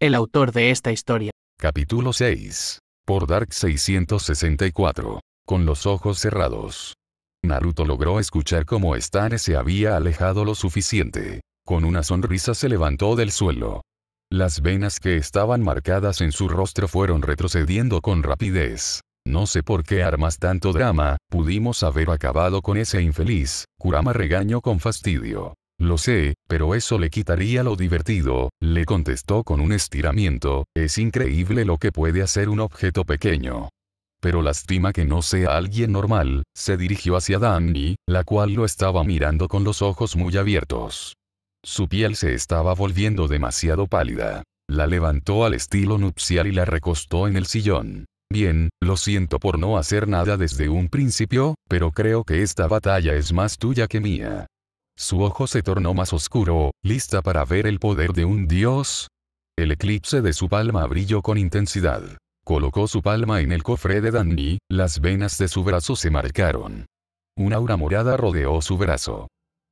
el autor de esta historia. Capítulo 6. Por Dark 664. Con los ojos cerrados. Naruto logró escuchar cómo Stane se había alejado lo suficiente. Con una sonrisa se levantó del suelo. Las venas que estaban marcadas en su rostro fueron retrocediendo con rapidez. No sé por qué armas tanto drama, pudimos haber acabado con ese infeliz, Kurama regañó con fastidio. Lo sé, pero eso le quitaría lo divertido, le contestó con un estiramiento, es increíble lo que puede hacer un objeto pequeño. Pero lástima que no sea alguien normal, se dirigió hacia Danny, la cual lo estaba mirando con los ojos muy abiertos. Su piel se estaba volviendo demasiado pálida. La levantó al estilo nupcial y la recostó en el sillón. Bien, lo siento por no hacer nada desde un principio, pero creo que esta batalla es más tuya que mía. Su ojo se tornó más oscuro, lista para ver el poder de un dios. El eclipse de su palma brilló con intensidad. Colocó su palma en el cofre de Danny, las venas de su brazo se marcaron. Una aura morada rodeó su brazo.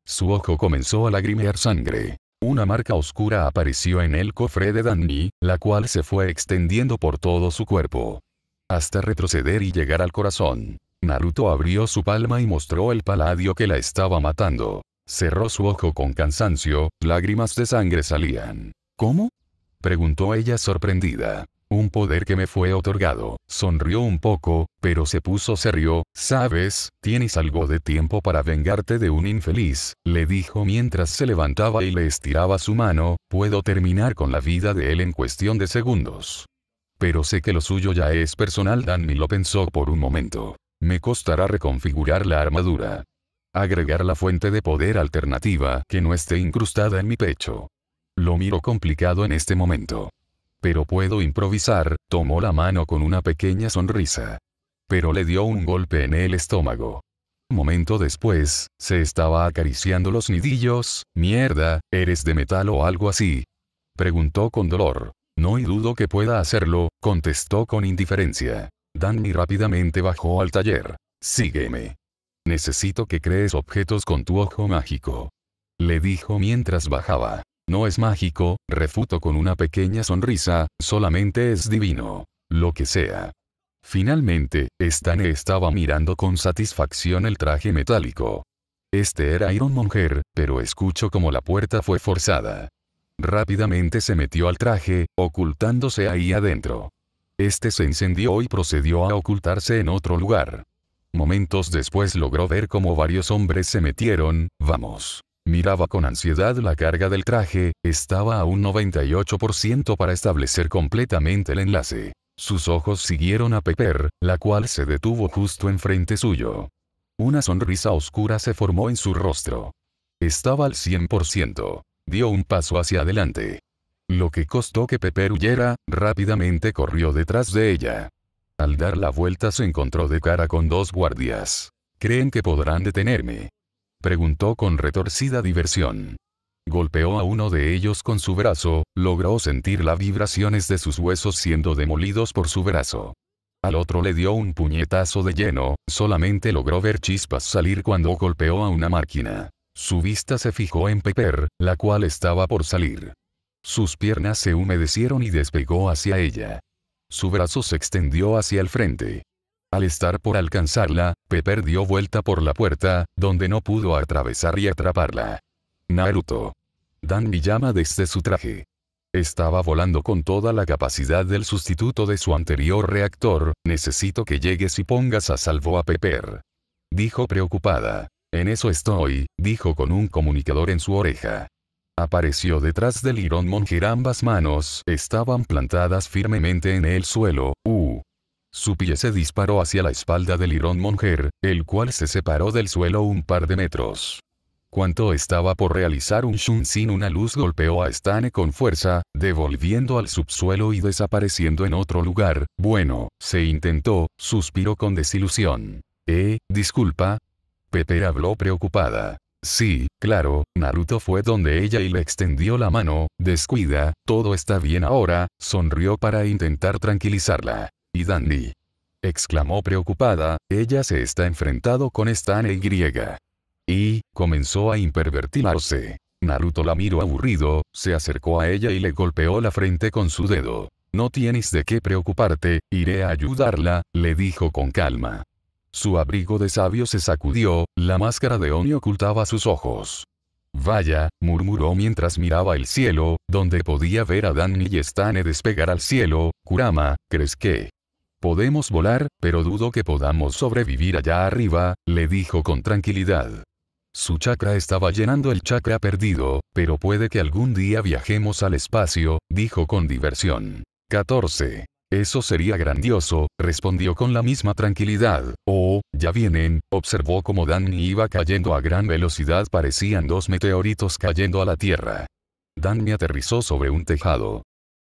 Su ojo comenzó a lagrimear sangre. Una marca oscura apareció en el cofre de Danny, la cual se fue extendiendo por todo su cuerpo. Hasta retroceder y llegar al corazón. Naruto abrió su palma y mostró el paladio que la estaba matando. Cerró su ojo con cansancio, lágrimas de sangre salían. ¿Cómo? preguntó ella sorprendida. Un poder que me fue otorgado. Sonrió un poco, pero se puso serio. Sabes, tienes algo de tiempo para vengarte de un infeliz, le dijo mientras se levantaba y le estiraba su mano, puedo terminar con la vida de él en cuestión de segundos. Pero sé que lo suyo ya es personal. Danny lo pensó por un momento. Me costará reconfigurar la armadura. Agregar la fuente de poder alternativa que no esté incrustada en mi pecho. Lo miro complicado en este momento. Pero puedo improvisar, tomó la mano con una pequeña sonrisa. Pero le dio un golpe en el estómago. Momento después, se estaba acariciando los nidillos, mierda, ¿eres de metal o algo así? Preguntó con dolor. No hay dudo que pueda hacerlo, contestó con indiferencia. Danny rápidamente bajó al taller. Sígueme. Necesito que crees objetos con tu ojo mágico. Le dijo mientras bajaba. No es mágico, refuto con una pequeña sonrisa, solamente es divino. Lo que sea. Finalmente, Stan estaba mirando con satisfacción el traje metálico. Este era Iron Monger, pero escucho como la puerta fue forzada. Rápidamente se metió al traje, ocultándose ahí adentro. Este se encendió y procedió a ocultarse en otro lugar. Momentos después logró ver cómo varios hombres se metieron, vamos. Miraba con ansiedad la carga del traje, estaba a un 98% para establecer completamente el enlace. Sus ojos siguieron a Pepper, la cual se detuvo justo enfrente suyo. Una sonrisa oscura se formó en su rostro. Estaba al 100%. Dio un paso hacia adelante. Lo que costó que Pepper huyera, rápidamente corrió detrás de ella. Al dar la vuelta se encontró de cara con dos guardias. ¿Creen que podrán detenerme? Preguntó con retorcida diversión. Golpeó a uno de ellos con su brazo, logró sentir las vibraciones de sus huesos siendo demolidos por su brazo. Al otro le dio un puñetazo de lleno, solamente logró ver chispas salir cuando golpeó a una máquina. Su vista se fijó en Pepper, la cual estaba por salir. Sus piernas se humedecieron y despegó hacia ella. Su brazo se extendió hacia el frente. Al estar por alcanzarla, Pepper dio vuelta por la puerta, donde no pudo atravesar y atraparla. Naruto. Dan llama desde su traje. Estaba volando con toda la capacidad del sustituto de su anterior reactor, necesito que llegues y pongas a salvo a Pepper. Dijo preocupada. En eso estoy, dijo con un comunicador en su oreja. Apareció detrás del Irón Monger ambas manos estaban plantadas firmemente en el suelo, uh. Su pie se disparó hacia la espalda del Irón Monger, el cual se separó del suelo un par de metros. Cuanto estaba por realizar un shun sin una luz golpeó a Stane con fuerza, devolviendo al subsuelo y desapareciendo en otro lugar. Bueno, se intentó, suspiró con desilusión. Eh, disculpa. pepe habló preocupada. Sí, claro, Naruto fue donde ella y le extendió la mano, descuida, todo está bien ahora, sonrió para intentar tranquilizarla. Y Dandy. Exclamó preocupada, ella se está enfrentado con esta Y. Y, comenzó a impervertirse. Naruto la miró aburrido, se acercó a ella y le golpeó la frente con su dedo. No tienes de qué preocuparte, iré a ayudarla, le dijo con calma. Su abrigo de sabio se sacudió, la máscara de Oni ocultaba sus ojos. Vaya, murmuró mientras miraba el cielo, donde podía ver a Danny y Stane despegar al cielo, Kurama, ¿crees que? Podemos volar, pero dudo que podamos sobrevivir allá arriba, le dijo con tranquilidad. Su chakra estaba llenando el chakra perdido, pero puede que algún día viajemos al espacio, dijo con diversión. 14. Eso sería grandioso, respondió con la misma tranquilidad. Oh, ya vienen, observó como Danny iba cayendo a gran velocidad parecían dos meteoritos cayendo a la Tierra. Danny aterrizó sobre un tejado.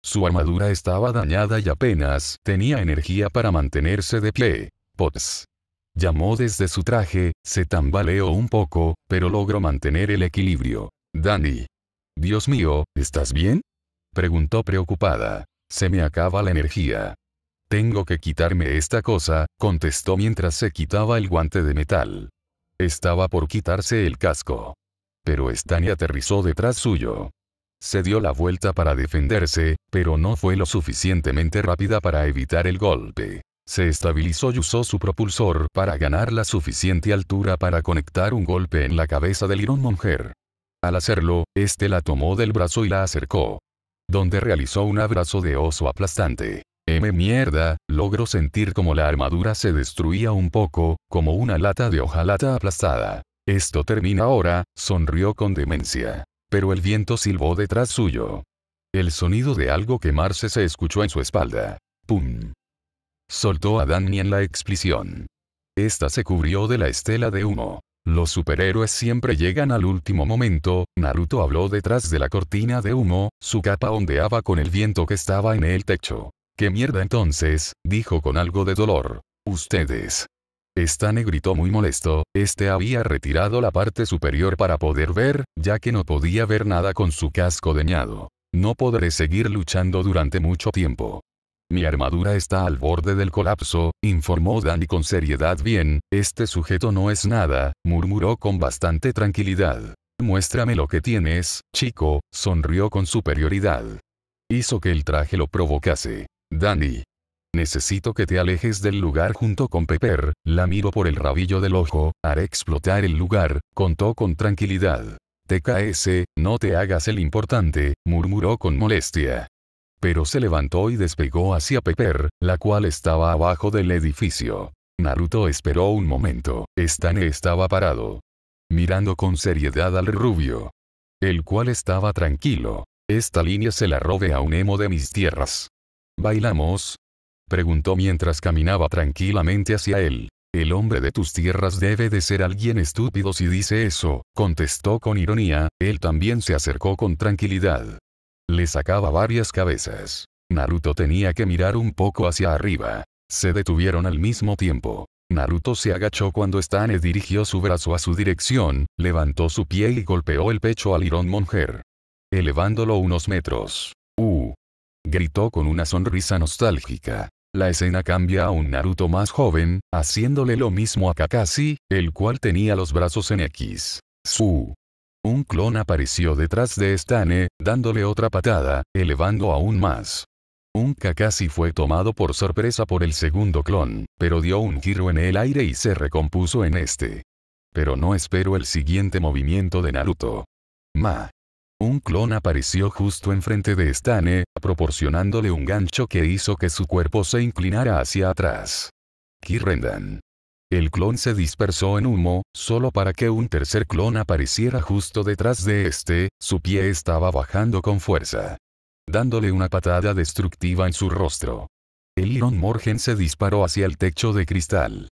Su armadura estaba dañada y apenas tenía energía para mantenerse de pie. Pots. Llamó desde su traje, se tambaleó un poco, pero logró mantener el equilibrio. Danny. Dios mío, ¿estás bien? Preguntó preocupada. Se me acaba la energía. Tengo que quitarme esta cosa, contestó mientras se quitaba el guante de metal. Estaba por quitarse el casco. Pero Stani aterrizó detrás suyo. Se dio la vuelta para defenderse, pero no fue lo suficientemente rápida para evitar el golpe. Se estabilizó y usó su propulsor para ganar la suficiente altura para conectar un golpe en la cabeza del Iron Monger. Al hacerlo, este la tomó del brazo y la acercó donde realizó un abrazo de oso aplastante. Eh, M mierda, logró sentir como la armadura se destruía un poco, como una lata de hojalata aplastada. Esto termina ahora, sonrió con demencia. Pero el viento silbó detrás suyo. El sonido de algo quemarse se escuchó en su espalda. ¡Pum! Soltó a Danny en la explosión. Esta se cubrió de la estela de humo. Los superhéroes siempre llegan al último momento, Naruto habló detrás de la cortina de humo, su capa ondeaba con el viento que estaba en el techo. ¿Qué mierda entonces? dijo con algo de dolor. Ustedes. Esta gritó muy molesto, este había retirado la parte superior para poder ver, ya que no podía ver nada con su casco deñado. No podré seguir luchando durante mucho tiempo. Mi armadura está al borde del colapso, informó Danny con seriedad. Bien, este sujeto no es nada, murmuró con bastante tranquilidad. Muéstrame lo que tienes, chico, sonrió con superioridad. Hizo que el traje lo provocase. Danny. Necesito que te alejes del lugar junto con Pepper, la miro por el rabillo del ojo, haré explotar el lugar, contó con tranquilidad. TKS, no te hagas el importante, murmuró con molestia pero se levantó y despegó hacia Pepper, la cual estaba abajo del edificio. Naruto esperó un momento. Stan estaba parado, mirando con seriedad al rubio, el cual estaba tranquilo. Esta línea se la robe a un emo de mis tierras. ¿Bailamos? preguntó mientras caminaba tranquilamente hacia él. El hombre de tus tierras debe de ser alguien estúpido si dice eso, contestó con ironía, él también se acercó con tranquilidad. Le sacaba varias cabezas. Naruto tenía que mirar un poco hacia arriba. Se detuvieron al mismo tiempo. Naruto se agachó cuando Stane dirigió su brazo a su dirección, levantó su pie y golpeó el pecho al Irón Monger. Elevándolo unos metros. ¡Uh! Gritó con una sonrisa nostálgica. La escena cambia a un Naruto más joven, haciéndole lo mismo a Kakashi, el cual tenía los brazos en X. Su un clon apareció detrás de Stane, dándole otra patada, elevando aún más. Un Kakashi fue tomado por sorpresa por el segundo clon, pero dio un giro en el aire y se recompuso en este. Pero no espero el siguiente movimiento de Naruto. Ma. Un clon apareció justo enfrente de Stane, proporcionándole un gancho que hizo que su cuerpo se inclinara hacia atrás. Kirrendan el clon se dispersó en humo, solo para que un tercer clon apareciera justo detrás de este, su pie estaba bajando con fuerza. Dándole una patada destructiva en su rostro. El Iron Morgen se disparó hacia el techo de cristal.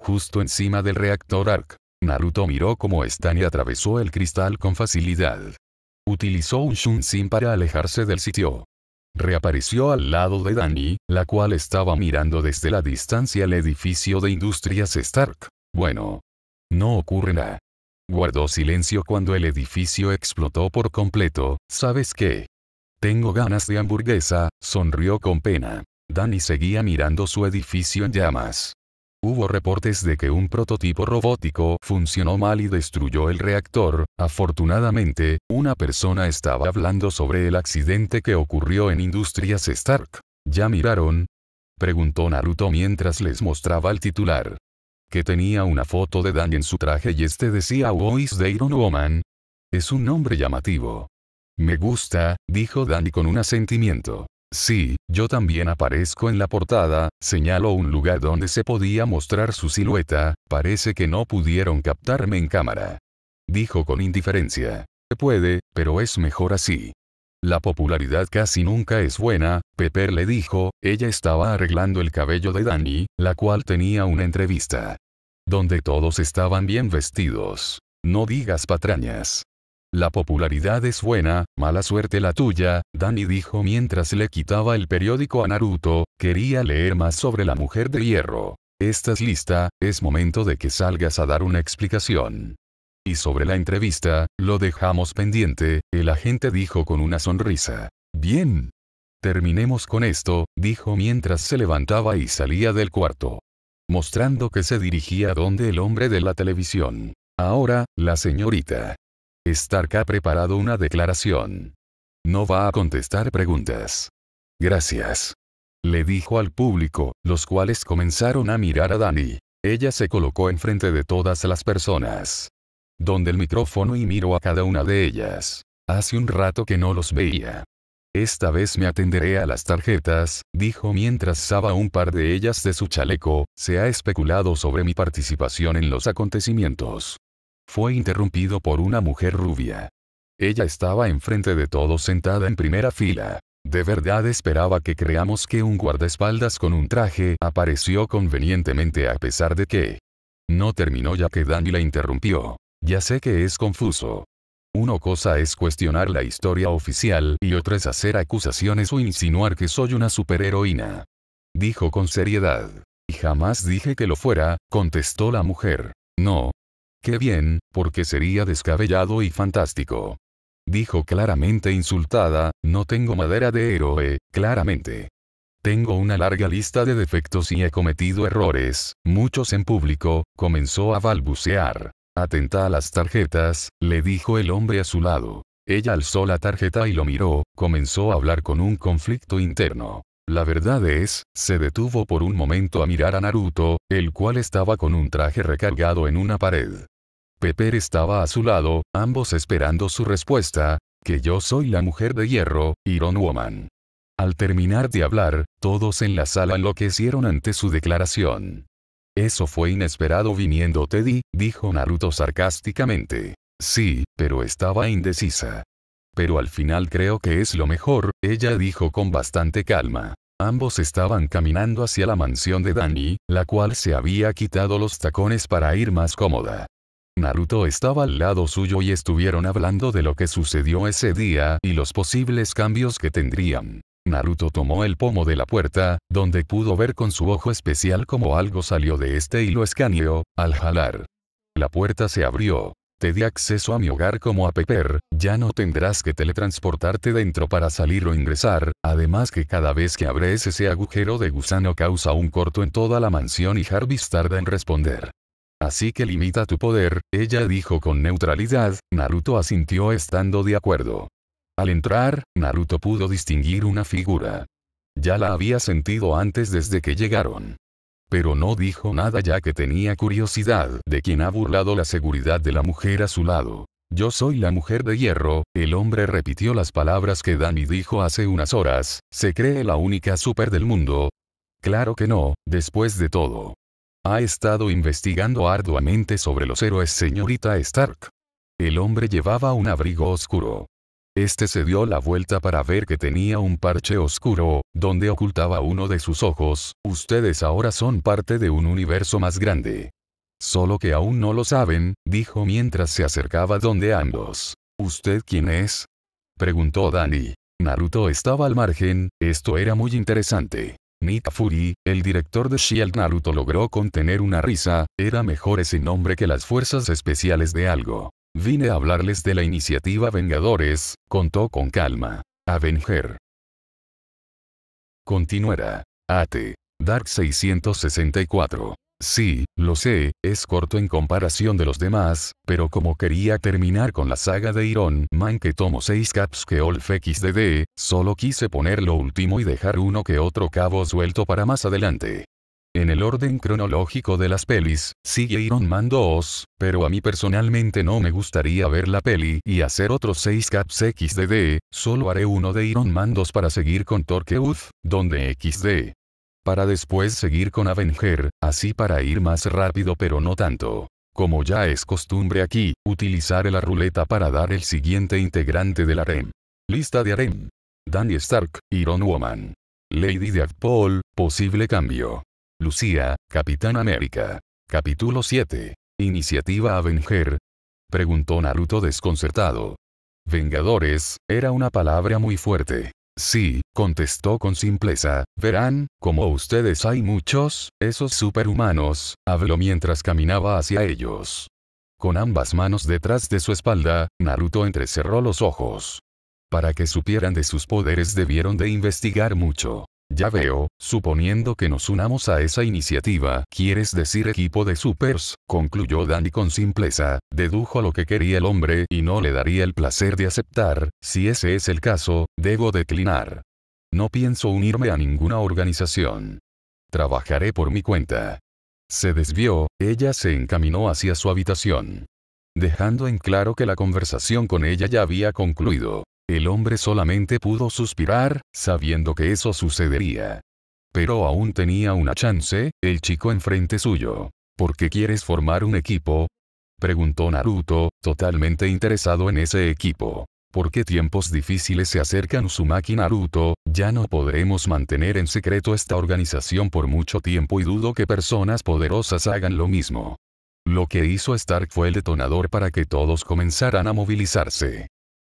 Justo encima del reactor Arc. Naruto miró cómo están atravesó el cristal con facilidad. Utilizó un Shun-Sin para alejarse del sitio reapareció al lado de Dani, la cual estaba mirando desde la distancia el edificio de Industrias Stark. Bueno. No ocurre nada. Guardó silencio cuando el edificio explotó por completo, ¿sabes qué? Tengo ganas de hamburguesa, sonrió con pena. Danny seguía mirando su edificio en llamas. Hubo reportes de que un prototipo robótico funcionó mal y destruyó el reactor. Afortunadamente, una persona estaba hablando sobre el accidente que ocurrió en Industrias Stark. ¿Ya miraron? Preguntó Naruto mientras les mostraba el titular. Que tenía una foto de Danny en su traje y este decía Voice de Iron Woman. Es un nombre llamativo. Me gusta, dijo Danny con un asentimiento. Sí, yo también aparezco en la portada, señalo un lugar donde se podía mostrar su silueta, parece que no pudieron captarme en cámara. Dijo con indiferencia. Se puede, pero es mejor así. La popularidad casi nunca es buena, Pepper le dijo, ella estaba arreglando el cabello de Danny, la cual tenía una entrevista. Donde todos estaban bien vestidos. No digas patrañas. La popularidad es buena, mala suerte la tuya, Dani dijo mientras le quitaba el periódico a Naruto, quería leer más sobre la mujer de hierro. Estás lista, es momento de que salgas a dar una explicación. Y sobre la entrevista, lo dejamos pendiente, el agente dijo con una sonrisa. Bien. Terminemos con esto, dijo mientras se levantaba y salía del cuarto. Mostrando que se dirigía donde el hombre de la televisión. Ahora, la señorita. Stark ha preparado una declaración. No va a contestar preguntas. Gracias. Le dijo al público, los cuales comenzaron a mirar a Dani. Ella se colocó enfrente de todas las personas. Donde el micrófono y miró a cada una de ellas. Hace un rato que no los veía. Esta vez me atenderé a las tarjetas, dijo mientras saba un par de ellas de su chaleco, se ha especulado sobre mi participación en los acontecimientos fue interrumpido por una mujer rubia. Ella estaba enfrente de todos sentada en primera fila. De verdad esperaba que creamos que un guardaespaldas con un traje apareció convenientemente a pesar de que... No terminó ya que dani la interrumpió. Ya sé que es confuso. Una cosa es cuestionar la historia oficial y otra es hacer acusaciones o insinuar que soy una superheroína. Dijo con seriedad. Y jamás dije que lo fuera, contestó la mujer. No, Qué bien, porque sería descabellado y fantástico. Dijo claramente insultada, no tengo madera de héroe, claramente. Tengo una larga lista de defectos y he cometido errores, muchos en público, comenzó a balbucear. Atenta a las tarjetas, le dijo el hombre a su lado. Ella alzó la tarjeta y lo miró, comenzó a hablar con un conflicto interno. La verdad es, se detuvo por un momento a mirar a Naruto, el cual estaba con un traje recargado en una pared. Pepper estaba a su lado, ambos esperando su respuesta, que yo soy la mujer de hierro, Iron Woman. Al terminar de hablar, todos en la sala enloquecieron ante su declaración. Eso fue inesperado viniendo Teddy, dijo Naruto sarcásticamente. Sí, pero estaba indecisa pero al final creo que es lo mejor, ella dijo con bastante calma. Ambos estaban caminando hacia la mansión de Dani, la cual se había quitado los tacones para ir más cómoda. Naruto estaba al lado suyo y estuvieron hablando de lo que sucedió ese día y los posibles cambios que tendrían. Naruto tomó el pomo de la puerta, donde pudo ver con su ojo especial cómo algo salió de este y lo escaneó, al jalar. La puerta se abrió. Te di acceso a mi hogar como a Pepper, ya no tendrás que teletransportarte dentro para salir o ingresar, además que cada vez que abres ese agujero de gusano causa un corto en toda la mansión y Jarvis tarda en responder. Así que limita tu poder, ella dijo con neutralidad, Naruto asintió estando de acuerdo. Al entrar, Naruto pudo distinguir una figura. Ya la había sentido antes desde que llegaron. Pero no dijo nada ya que tenía curiosidad de quien ha burlado la seguridad de la mujer a su lado. Yo soy la mujer de hierro, el hombre repitió las palabras que Danny dijo hace unas horas, ¿se cree la única super del mundo? Claro que no, después de todo. Ha estado investigando arduamente sobre los héroes señorita Stark. El hombre llevaba un abrigo oscuro, este se dio la vuelta para ver que tenía un parche oscuro, donde ocultaba uno de sus ojos, ustedes ahora son parte de un universo más grande. Solo que aún no lo saben, dijo mientras se acercaba donde ambos. ¿Usted quién es? preguntó Dani. Naruto estaba al margen, esto era muy interesante. Nita Fury, el director de Shield Naruto logró contener una risa, era mejor ese nombre que las fuerzas especiales de algo. Vine a hablarles de la iniciativa Vengadores, contó con calma. Avenger. Continuará. Ate Dark 664. Sí, lo sé, es corto en comparación de los demás, pero como quería terminar con la saga de Iron Man que tomó 6 caps que Olf XDD, solo quise poner lo último y dejar uno que otro cabo suelto para más adelante en el orden cronológico de las pelis, sigue Iron Man 2, pero a mí personalmente no me gustaría ver la peli y hacer otros 6 caps XDD, solo haré uno de Iron Man 2 para seguir con Torque Uth, donde XD. Para después seguir con Avenger, así para ir más rápido pero no tanto. Como ya es costumbre aquí, utilizaré la ruleta para dar el siguiente integrante del harem. Lista de harem. Danny Stark, Iron Woman. Lady Deathpool, posible cambio. Lucía, Capitán América. Capítulo 7. Iniciativa Avenger. Preguntó Naruto desconcertado. Vengadores, era una palabra muy fuerte. Sí, contestó con simpleza, verán, como ustedes hay muchos, esos superhumanos, habló mientras caminaba hacia ellos. Con ambas manos detrás de su espalda, Naruto entrecerró los ojos. Para que supieran de sus poderes debieron de investigar mucho. Ya veo, suponiendo que nos unamos a esa iniciativa, quieres decir equipo de supers, concluyó Danny con simpleza, dedujo lo que quería el hombre y no le daría el placer de aceptar, si ese es el caso, debo declinar. No pienso unirme a ninguna organización. Trabajaré por mi cuenta. Se desvió, ella se encaminó hacia su habitación. Dejando en claro que la conversación con ella ya había concluido. El hombre solamente pudo suspirar, sabiendo que eso sucedería. Pero aún tenía una chance, el chico enfrente suyo. ¿Por qué quieres formar un equipo? Preguntó Naruto, totalmente interesado en ese equipo. ¿Por qué tiempos difíciles se acercan Uzumaki Naruto? Ya no podremos mantener en secreto esta organización por mucho tiempo y dudo que personas poderosas hagan lo mismo. Lo que hizo Stark fue el detonador para que todos comenzaran a movilizarse.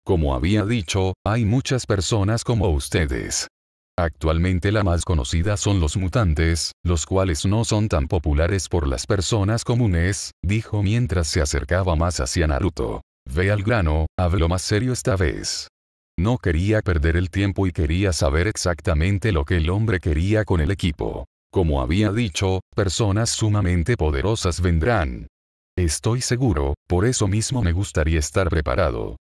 Como había dicho, hay muchas personas como ustedes. Actualmente la más conocida son los mutantes, los cuales no son tan populares por las personas comunes, dijo mientras se acercaba más hacia Naruto. Ve al grano, hablo más serio esta vez. No quería perder el tiempo y quería saber exactamente lo que el hombre quería con el equipo. Como había dicho, personas sumamente poderosas vendrán. Estoy seguro, por eso mismo me gustaría estar preparado.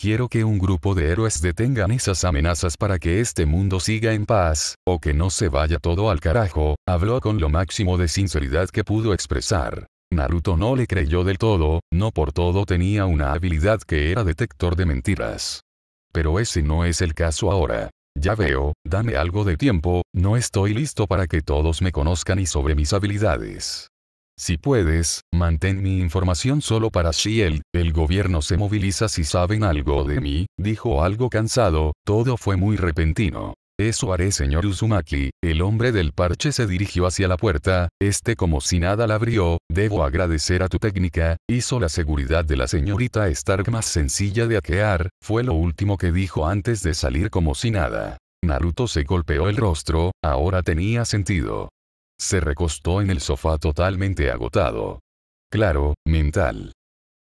Quiero que un grupo de héroes detengan esas amenazas para que este mundo siga en paz, o que no se vaya todo al carajo, habló con lo máximo de sinceridad que pudo expresar. Naruto no le creyó del todo, no por todo tenía una habilidad que era detector de mentiras. Pero ese no es el caso ahora. Ya veo, dame algo de tiempo, no estoy listo para que todos me conozcan y sobre mis habilidades. Si puedes, mantén mi información solo para Shiel, el gobierno se moviliza si saben algo de mí, dijo algo cansado, todo fue muy repentino. Eso haré señor Uzumaki, el hombre del parche se dirigió hacia la puerta, este como si nada la abrió, debo agradecer a tu técnica, hizo la seguridad de la señorita Stark más sencilla de aquear, fue lo último que dijo antes de salir como si nada. Naruto se golpeó el rostro, ahora tenía sentido. Se recostó en el sofá totalmente agotado. Claro, mental.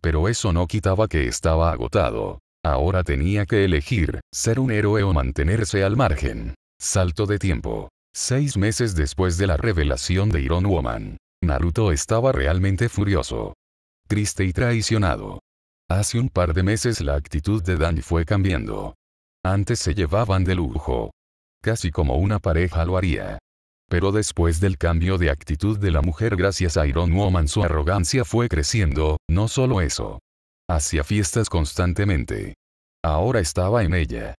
Pero eso no quitaba que estaba agotado. Ahora tenía que elegir, ser un héroe o mantenerse al margen. Salto de tiempo. Seis meses después de la revelación de Iron Woman, Naruto estaba realmente furioso. Triste y traicionado. Hace un par de meses la actitud de Dan fue cambiando. Antes se llevaban de lujo. Casi como una pareja lo haría. Pero después del cambio de actitud de la mujer gracias a Iron Woman su arrogancia fue creciendo, no solo eso. Hacía fiestas constantemente. Ahora estaba en ella.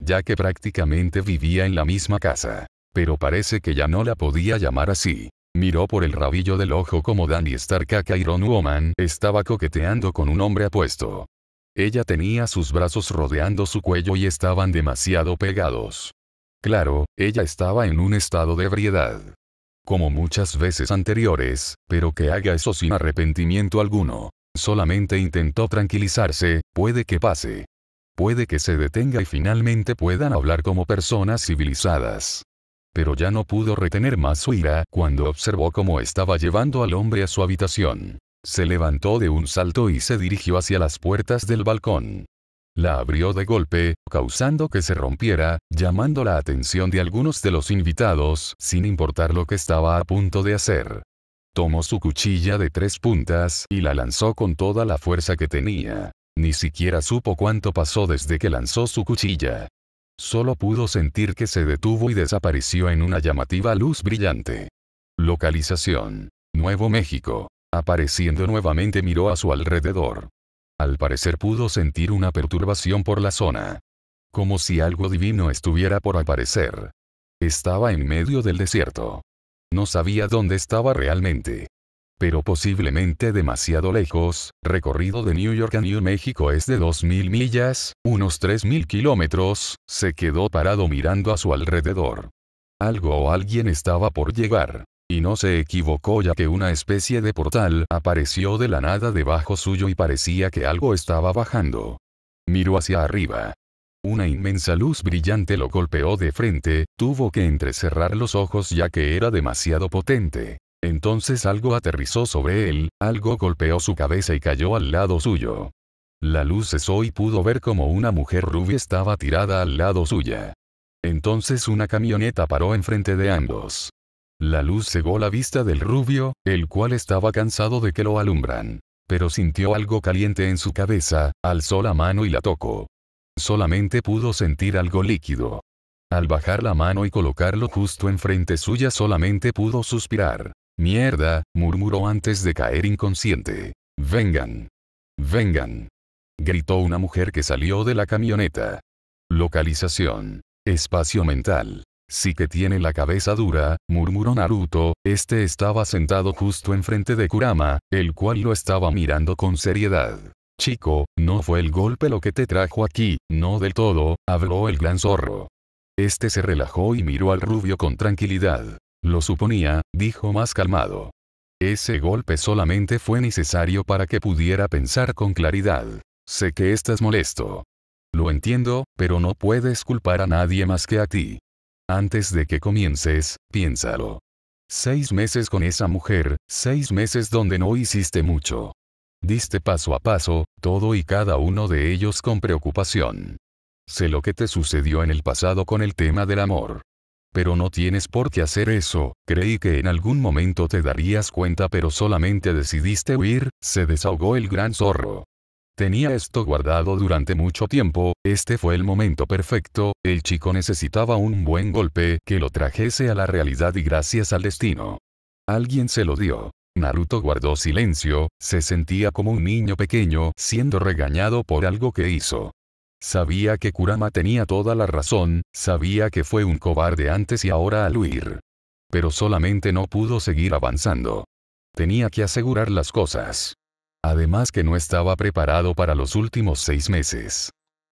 Ya que prácticamente vivía en la misma casa. Pero parece que ya no la podía llamar así. Miró por el rabillo del ojo como Danny Stark Iron Woman estaba coqueteando con un hombre apuesto. Ella tenía sus brazos rodeando su cuello y estaban demasiado pegados. Claro, ella estaba en un estado de ebriedad. Como muchas veces anteriores, pero que haga eso sin arrepentimiento alguno. Solamente intentó tranquilizarse, puede que pase. Puede que se detenga y finalmente puedan hablar como personas civilizadas. Pero ya no pudo retener más su ira cuando observó cómo estaba llevando al hombre a su habitación. Se levantó de un salto y se dirigió hacia las puertas del balcón. La abrió de golpe, causando que se rompiera, llamando la atención de algunos de los invitados, sin importar lo que estaba a punto de hacer. Tomó su cuchilla de tres puntas y la lanzó con toda la fuerza que tenía. Ni siquiera supo cuánto pasó desde que lanzó su cuchilla. Solo pudo sentir que se detuvo y desapareció en una llamativa luz brillante. Localización. Nuevo México. Apareciendo nuevamente miró a su alrededor. Al parecer pudo sentir una perturbación por la zona. Como si algo divino estuviera por aparecer. Estaba en medio del desierto. No sabía dónde estaba realmente. Pero posiblemente demasiado lejos, recorrido de New York a New México es de 2.000 millas, unos 3.000 kilómetros, se quedó parado mirando a su alrededor. Algo o alguien estaba por llegar. Y no se equivocó ya que una especie de portal apareció de la nada debajo suyo y parecía que algo estaba bajando. Miró hacia arriba. Una inmensa luz brillante lo golpeó de frente, tuvo que entrecerrar los ojos ya que era demasiado potente. Entonces algo aterrizó sobre él, algo golpeó su cabeza y cayó al lado suyo. La luz cesó y pudo ver como una mujer rubia estaba tirada al lado suya. Entonces una camioneta paró enfrente de ambos. La luz cegó la vista del rubio, el cual estaba cansado de que lo alumbran. Pero sintió algo caliente en su cabeza, alzó la mano y la tocó. Solamente pudo sentir algo líquido. Al bajar la mano y colocarlo justo enfrente suya solamente pudo suspirar. Mierda, murmuró antes de caer inconsciente. Vengan. Vengan. Gritó una mujer que salió de la camioneta. Localización. Espacio mental. Sí que tiene la cabeza dura, murmuró Naruto, este estaba sentado justo enfrente de Kurama, el cual lo estaba mirando con seriedad. Chico, no fue el golpe lo que te trajo aquí, no del todo, habló el gran zorro. Este se relajó y miró al rubio con tranquilidad. Lo suponía, dijo más calmado. Ese golpe solamente fue necesario para que pudiera pensar con claridad. Sé que estás molesto. Lo entiendo, pero no puedes culpar a nadie más que a ti. Antes de que comiences, piénsalo. Seis meses con esa mujer, seis meses donde no hiciste mucho. Diste paso a paso, todo y cada uno de ellos con preocupación. Sé lo que te sucedió en el pasado con el tema del amor. Pero no tienes por qué hacer eso, creí que en algún momento te darías cuenta pero solamente decidiste huir, se desahogó el gran zorro. Tenía esto guardado durante mucho tiempo, este fue el momento perfecto, el chico necesitaba un buen golpe que lo trajese a la realidad y gracias al destino. Alguien se lo dio. Naruto guardó silencio, se sentía como un niño pequeño siendo regañado por algo que hizo. Sabía que Kurama tenía toda la razón, sabía que fue un cobarde antes y ahora al huir. Pero solamente no pudo seguir avanzando. Tenía que asegurar las cosas. Además que no estaba preparado para los últimos seis meses.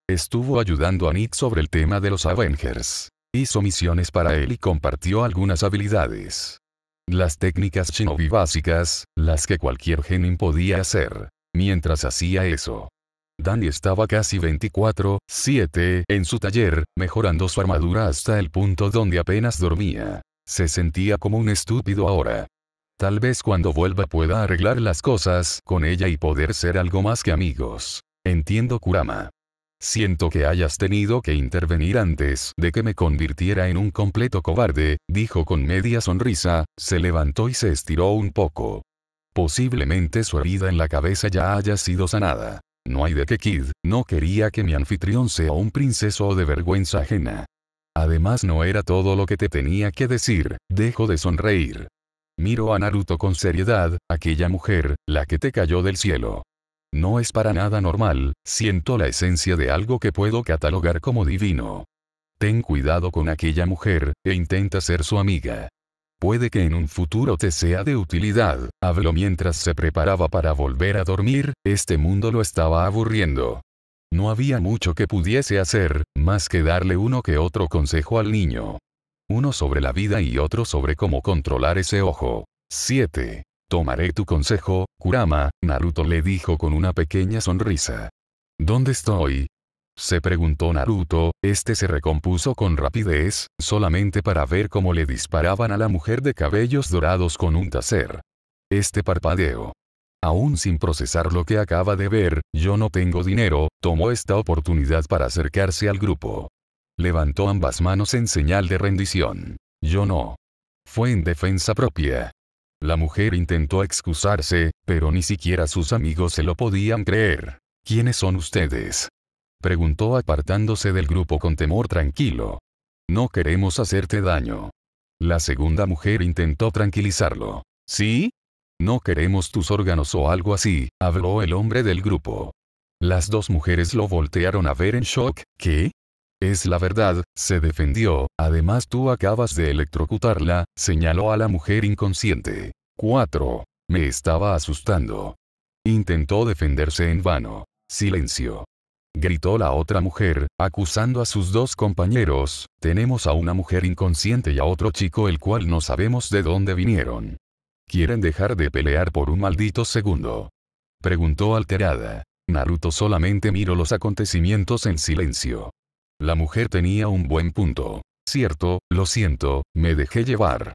Estuvo ayudando a Nick sobre el tema de los Avengers. Hizo misiones para él y compartió algunas habilidades. Las técnicas shinobi básicas, las que cualquier genin podía hacer. Mientras hacía eso, Danny estaba casi 24-7 en su taller, mejorando su armadura hasta el punto donde apenas dormía. Se sentía como un estúpido ahora, Tal vez cuando vuelva pueda arreglar las cosas con ella y poder ser algo más que amigos. Entiendo Kurama. Siento que hayas tenido que intervenir antes de que me convirtiera en un completo cobarde, dijo con media sonrisa, se levantó y se estiró un poco. Posiblemente su herida en la cabeza ya haya sido sanada. No hay de qué Kid, no quería que mi anfitrión sea un princeso de vergüenza ajena. Además no era todo lo que te tenía que decir, dejo de sonreír. Miro a Naruto con seriedad, aquella mujer, la que te cayó del cielo. No es para nada normal, siento la esencia de algo que puedo catalogar como divino. Ten cuidado con aquella mujer, e intenta ser su amiga. Puede que en un futuro te sea de utilidad, habló mientras se preparaba para volver a dormir, este mundo lo estaba aburriendo. No había mucho que pudiese hacer, más que darle uno que otro consejo al niño uno sobre la vida y otro sobre cómo controlar ese ojo. 7. Tomaré tu consejo, Kurama, Naruto le dijo con una pequeña sonrisa. ¿Dónde estoy? Se preguntó Naruto, este se recompuso con rapidez, solamente para ver cómo le disparaban a la mujer de cabellos dorados con un tacer. Este parpadeo. Aún sin procesar lo que acaba de ver, yo no tengo dinero, tomó esta oportunidad para acercarse al grupo levantó ambas manos en señal de rendición. Yo no. Fue en defensa propia. La mujer intentó excusarse, pero ni siquiera sus amigos se lo podían creer. ¿Quiénes son ustedes? Preguntó apartándose del grupo con temor tranquilo. No queremos hacerte daño. La segunda mujer intentó tranquilizarlo. ¿Sí? No queremos tus órganos o algo así, habló el hombre del grupo. Las dos mujeres lo voltearon a ver en shock, ¿qué? Es la verdad, se defendió, además tú acabas de electrocutarla, señaló a la mujer inconsciente. 4. Me estaba asustando. Intentó defenderse en vano. Silencio. Gritó la otra mujer, acusando a sus dos compañeros, tenemos a una mujer inconsciente y a otro chico el cual no sabemos de dónde vinieron. ¿Quieren dejar de pelear por un maldito segundo? Preguntó alterada. Naruto solamente miró los acontecimientos en silencio. La mujer tenía un buen punto. Cierto, lo siento, me dejé llevar.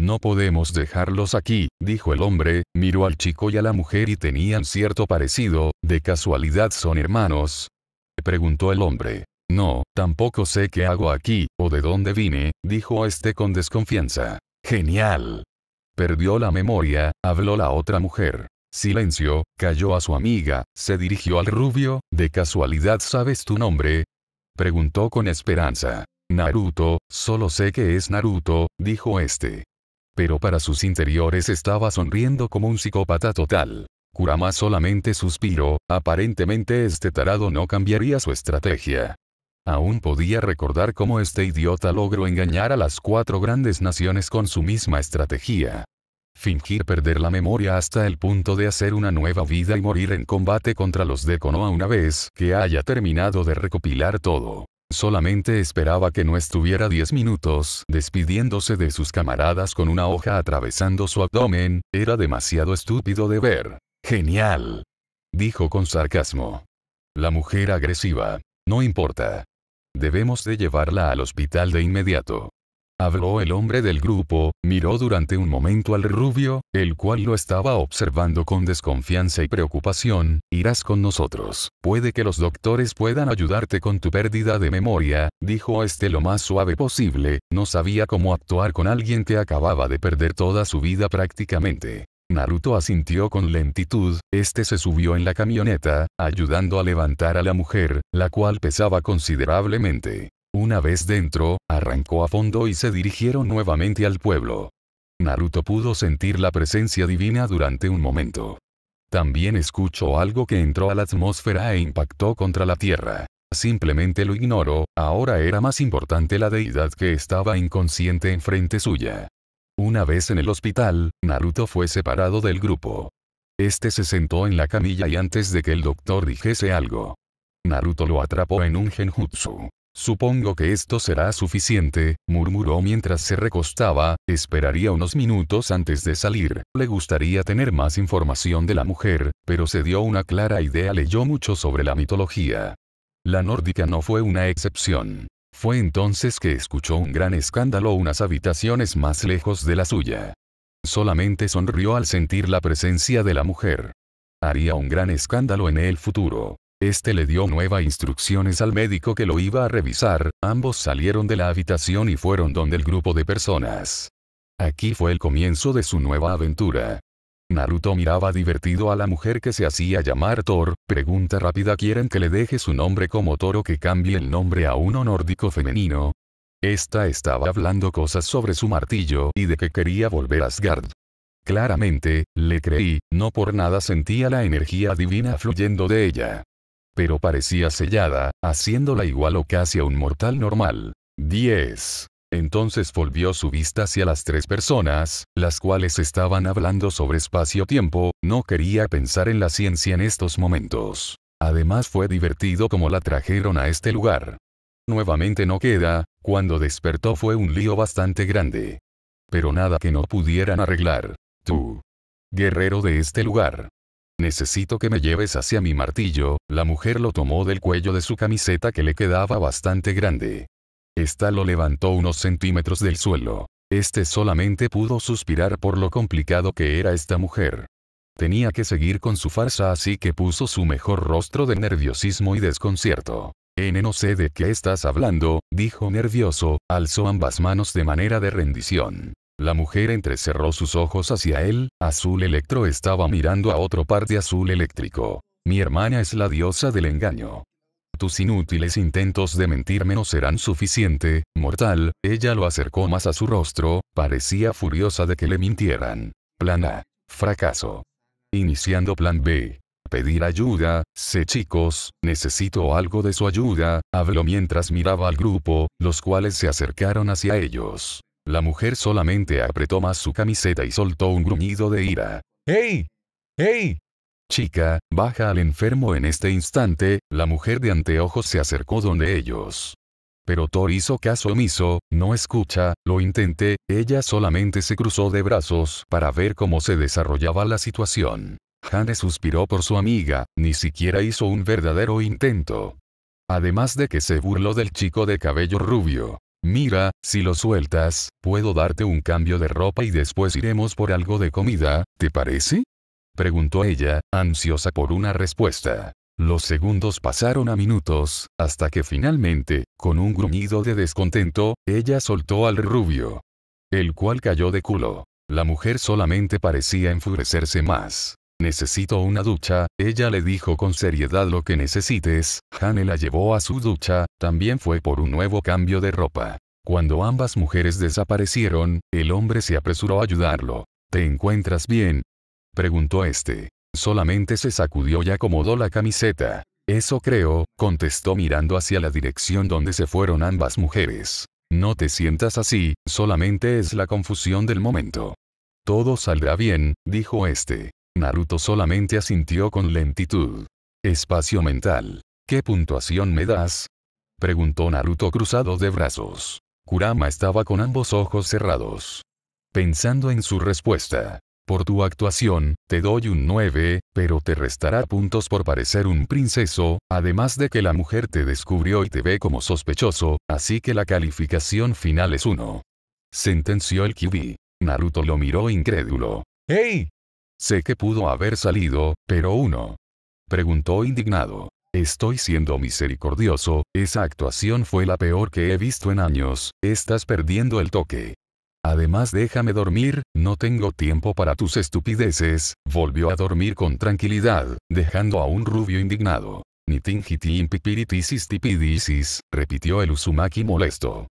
No podemos dejarlos aquí, dijo el hombre, miró al chico y a la mujer y tenían cierto parecido, de casualidad son hermanos. Preguntó el hombre. No, tampoco sé qué hago aquí, o de dónde vine, dijo este con desconfianza. Genial. Perdió la memoria, habló la otra mujer. Silencio, calló a su amiga, se dirigió al rubio, de casualidad sabes tu nombre, Preguntó con esperanza. Naruto, solo sé que es Naruto, dijo este. Pero para sus interiores estaba sonriendo como un psicópata total. Kurama solamente suspiró, aparentemente este tarado no cambiaría su estrategia. Aún podía recordar cómo este idiota logró engañar a las cuatro grandes naciones con su misma estrategia fingir perder la memoria hasta el punto de hacer una nueva vida y morir en combate contra los de Konoa una vez que haya terminado de recopilar todo. Solamente esperaba que no estuviera 10 minutos despidiéndose de sus camaradas con una hoja atravesando su abdomen, era demasiado estúpido de ver. Genial. Dijo con sarcasmo. La mujer agresiva. No importa. Debemos de llevarla al hospital de inmediato. Habló el hombre del grupo, miró durante un momento al rubio, el cual lo estaba observando con desconfianza y preocupación, irás con nosotros, puede que los doctores puedan ayudarte con tu pérdida de memoria, dijo este lo más suave posible, no sabía cómo actuar con alguien que acababa de perder toda su vida prácticamente. Naruto asintió con lentitud, este se subió en la camioneta, ayudando a levantar a la mujer, la cual pesaba considerablemente. Una vez dentro, arrancó a fondo y se dirigieron nuevamente al pueblo. Naruto pudo sentir la presencia divina durante un momento. También escuchó algo que entró a la atmósfera e impactó contra la Tierra. Simplemente lo ignoró, ahora era más importante la deidad que estaba inconsciente enfrente suya. Una vez en el hospital, Naruto fue separado del grupo. Este se sentó en la camilla y antes de que el doctor dijese algo, Naruto lo atrapó en un genjutsu. Supongo que esto será suficiente, murmuró mientras se recostaba, esperaría unos minutos antes de salir, le gustaría tener más información de la mujer, pero se dio una clara idea, leyó mucho sobre la mitología. La nórdica no fue una excepción. Fue entonces que escuchó un gran escándalo unas habitaciones más lejos de la suya. Solamente sonrió al sentir la presencia de la mujer. Haría un gran escándalo en el futuro. Este le dio nuevas instrucciones al médico que lo iba a revisar, ambos salieron de la habitación y fueron donde el grupo de personas. Aquí fue el comienzo de su nueva aventura. Naruto miraba divertido a la mujer que se hacía llamar Thor, pregunta rápida ¿quieren que le deje su nombre como Toro que cambie el nombre a uno nórdico femenino? Esta estaba hablando cosas sobre su martillo y de que quería volver a Asgard. Claramente, le creí, no por nada sentía la energía divina fluyendo de ella pero parecía sellada, haciéndola igual o casi a un mortal normal. 10. Entonces volvió su vista hacia las tres personas, las cuales estaban hablando sobre espacio-tiempo, no quería pensar en la ciencia en estos momentos. Además fue divertido como la trajeron a este lugar. Nuevamente no queda, cuando despertó fue un lío bastante grande. Pero nada que no pudieran arreglar. Tú. Guerrero de este lugar. Necesito que me lleves hacia mi martillo, la mujer lo tomó del cuello de su camiseta que le quedaba bastante grande. Esta lo levantó unos centímetros del suelo. Este solamente pudo suspirar por lo complicado que era esta mujer. Tenía que seguir con su farsa así que puso su mejor rostro de nerviosismo y desconcierto. N no sé de qué estás hablando, dijo nervioso, alzó ambas manos de manera de rendición. La mujer entrecerró sus ojos hacia él, Azul Electro estaba mirando a otro par de Azul Eléctrico. Mi hermana es la diosa del engaño. Tus inútiles intentos de mentirme no serán suficiente, mortal, ella lo acercó más a su rostro, parecía furiosa de que le mintieran. Plan A. Fracaso. Iniciando plan B. Pedir ayuda, sé chicos, necesito algo de su ayuda, habló mientras miraba al grupo, los cuales se acercaron hacia ellos. La mujer solamente apretó más su camiseta y soltó un gruñido de ira. ¡Hey! ¡Hey! Chica, baja al enfermo en este instante, la mujer de anteojos se acercó donde ellos. Pero Thor hizo caso omiso, no escucha, lo intenté, ella solamente se cruzó de brazos para ver cómo se desarrollaba la situación. Hane suspiró por su amiga, ni siquiera hizo un verdadero intento. Además de que se burló del chico de cabello rubio. Mira, si lo sueltas, puedo darte un cambio de ropa y después iremos por algo de comida, ¿te parece? Preguntó ella, ansiosa por una respuesta. Los segundos pasaron a minutos, hasta que finalmente, con un gruñido de descontento, ella soltó al rubio. El cual cayó de culo. La mujer solamente parecía enfurecerse más. Necesito una ducha, ella le dijo con seriedad lo que necesites, Hane la llevó a su ducha, también fue por un nuevo cambio de ropa. Cuando ambas mujeres desaparecieron, el hombre se apresuró a ayudarlo. ¿Te encuentras bien? preguntó este. Solamente se sacudió y acomodó la camiseta. Eso creo, contestó mirando hacia la dirección donde se fueron ambas mujeres. No te sientas así, solamente es la confusión del momento. Todo saldrá bien, dijo este. Naruto solamente asintió con lentitud. Espacio mental. ¿Qué puntuación me das? Preguntó Naruto cruzado de brazos. Kurama estaba con ambos ojos cerrados. Pensando en su respuesta. Por tu actuación, te doy un 9, pero te restará puntos por parecer un princeso, además de que la mujer te descubrió y te ve como sospechoso, así que la calificación final es 1. Sentenció el Kyubi. Naruto lo miró incrédulo. ¡Hey! Sé que pudo haber salido, pero uno. Preguntó indignado. Estoy siendo misericordioso, esa actuación fue la peor que he visto en años, estás perdiendo el toque. Además déjame dormir, no tengo tiempo para tus estupideces, volvió a dormir con tranquilidad, dejando a un rubio indignado. Nitingiti impipiritisis tipidisis, repitió el usumaki molesto.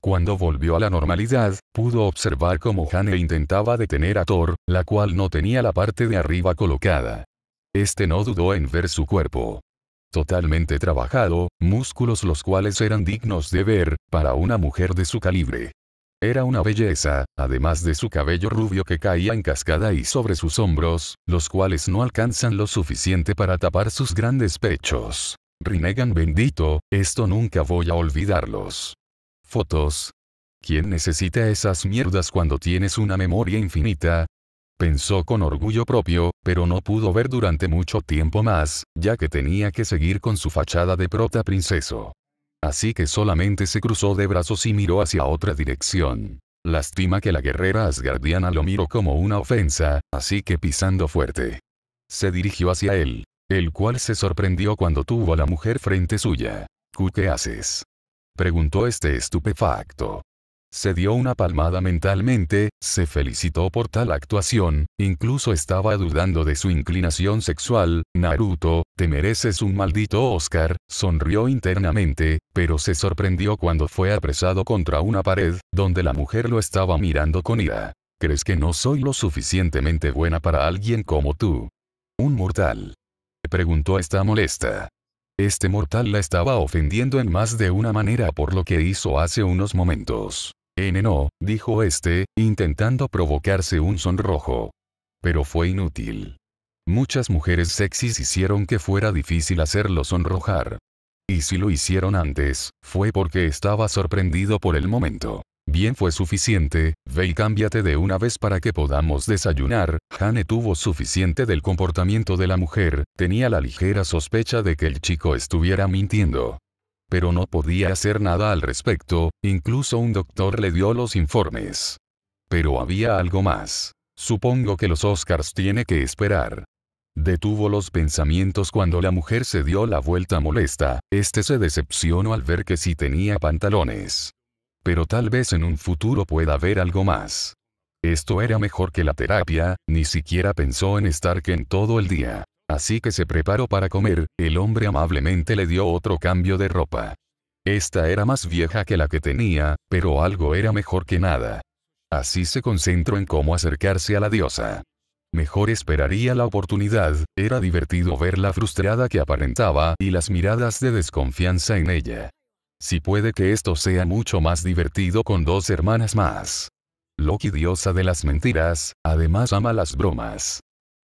Cuando volvió a la normalidad, pudo observar cómo Hane intentaba detener a Thor, la cual no tenía la parte de arriba colocada. Este no dudó en ver su cuerpo. Totalmente trabajado, músculos los cuales eran dignos de ver, para una mujer de su calibre. Era una belleza, además de su cabello rubio que caía en cascada y sobre sus hombros, los cuales no alcanzan lo suficiente para tapar sus grandes pechos. Rinegan bendito, esto nunca voy a olvidarlos. Fotos. ¿Quién necesita esas mierdas cuando tienes una memoria infinita? Pensó con orgullo propio, pero no pudo ver durante mucho tiempo más, ya que tenía que seguir con su fachada de prota princeso. Así que solamente se cruzó de brazos y miró hacia otra dirección. Lástima que la guerrera asgardiana lo miró como una ofensa, así que pisando fuerte. Se dirigió hacia él, el cual se sorprendió cuando tuvo a la mujer frente suya. ¿Qué haces? Preguntó este estupefacto. Se dio una palmada mentalmente, se felicitó por tal actuación, incluso estaba dudando de su inclinación sexual, Naruto, te mereces un maldito Oscar, sonrió internamente, pero se sorprendió cuando fue apresado contra una pared, donde la mujer lo estaba mirando con ira. ¿Crees que no soy lo suficientemente buena para alguien como tú? Un mortal. Preguntó esta molesta. Este mortal la estaba ofendiendo en más de una manera por lo que hizo hace unos momentos. N dijo este, intentando provocarse un sonrojo. Pero fue inútil. Muchas mujeres sexys hicieron que fuera difícil hacerlo sonrojar. Y si lo hicieron antes, fue porque estaba sorprendido por el momento. Bien fue suficiente, ve y cámbiate de una vez para que podamos desayunar. Hane tuvo suficiente del comportamiento de la mujer, tenía la ligera sospecha de que el chico estuviera mintiendo. Pero no podía hacer nada al respecto, incluso un doctor le dio los informes. Pero había algo más. Supongo que los Oscars tiene que esperar. Detuvo los pensamientos cuando la mujer se dio la vuelta molesta, este se decepcionó al ver que sí tenía pantalones pero tal vez en un futuro pueda haber algo más. Esto era mejor que la terapia, ni siquiera pensó en estar en todo el día. Así que se preparó para comer, el hombre amablemente le dio otro cambio de ropa. Esta era más vieja que la que tenía, pero algo era mejor que nada. Así se concentró en cómo acercarse a la diosa. Mejor esperaría la oportunidad, era divertido ver la frustrada que aparentaba y las miradas de desconfianza en ella. Si puede que esto sea mucho más divertido con dos hermanas más. Loki diosa de las mentiras, además ama las bromas.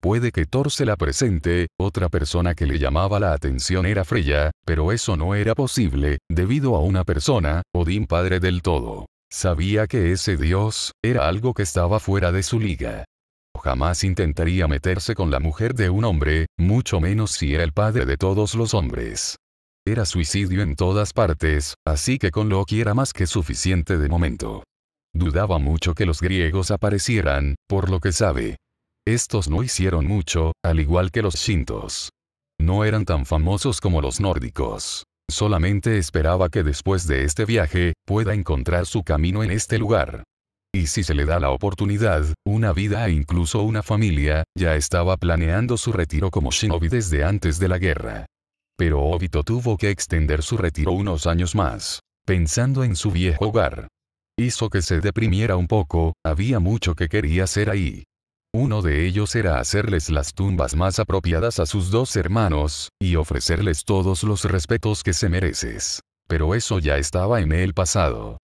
Puede que Thor se la presente, otra persona que le llamaba la atención era Freya, pero eso no era posible, debido a una persona, Odín padre del todo. Sabía que ese dios, era algo que estaba fuera de su liga. Jamás intentaría meterse con la mujer de un hombre, mucho menos si era el padre de todos los hombres. Era suicidio en todas partes, así que con Loki era más que suficiente de momento. Dudaba mucho que los griegos aparecieran, por lo que sabe. Estos no hicieron mucho, al igual que los shintos. No eran tan famosos como los nórdicos. Solamente esperaba que después de este viaje, pueda encontrar su camino en este lugar. Y si se le da la oportunidad, una vida e incluso una familia, ya estaba planeando su retiro como shinobi desde antes de la guerra pero Obito tuvo que extender su retiro unos años más, pensando en su viejo hogar. Hizo que se deprimiera un poco, había mucho que quería hacer ahí. Uno de ellos era hacerles las tumbas más apropiadas a sus dos hermanos, y ofrecerles todos los respetos que se mereces. Pero eso ya estaba en el pasado.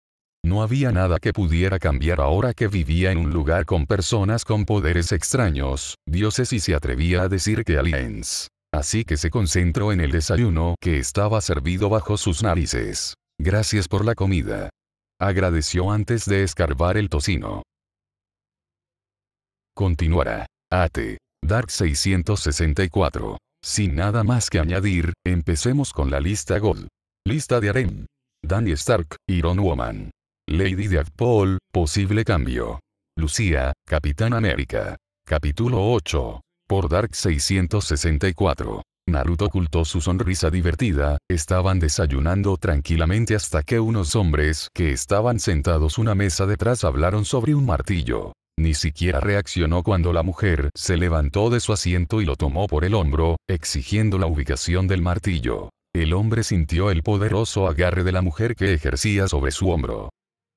No había nada que pudiera cambiar ahora que vivía en un lugar con personas con poderes extraños, dioses y se atrevía a decir que aliens. Así que se concentró en el desayuno que estaba servido bajo sus narices. Gracias por la comida. Agradeció antes de escarbar el tocino. Continuará. AT. Dark 664. Sin nada más que añadir, empecemos con la lista Gold. Lista de Aren. Danny Stark, Iron Woman. Lady de posible cambio. Lucía, Capitán América. Capítulo 8. Por Dark 664. Naruto ocultó su sonrisa divertida, estaban desayunando tranquilamente hasta que unos hombres que estaban sentados una mesa detrás hablaron sobre un martillo. Ni siquiera reaccionó cuando la mujer se levantó de su asiento y lo tomó por el hombro, exigiendo la ubicación del martillo. El hombre sintió el poderoso agarre de la mujer que ejercía sobre su hombro.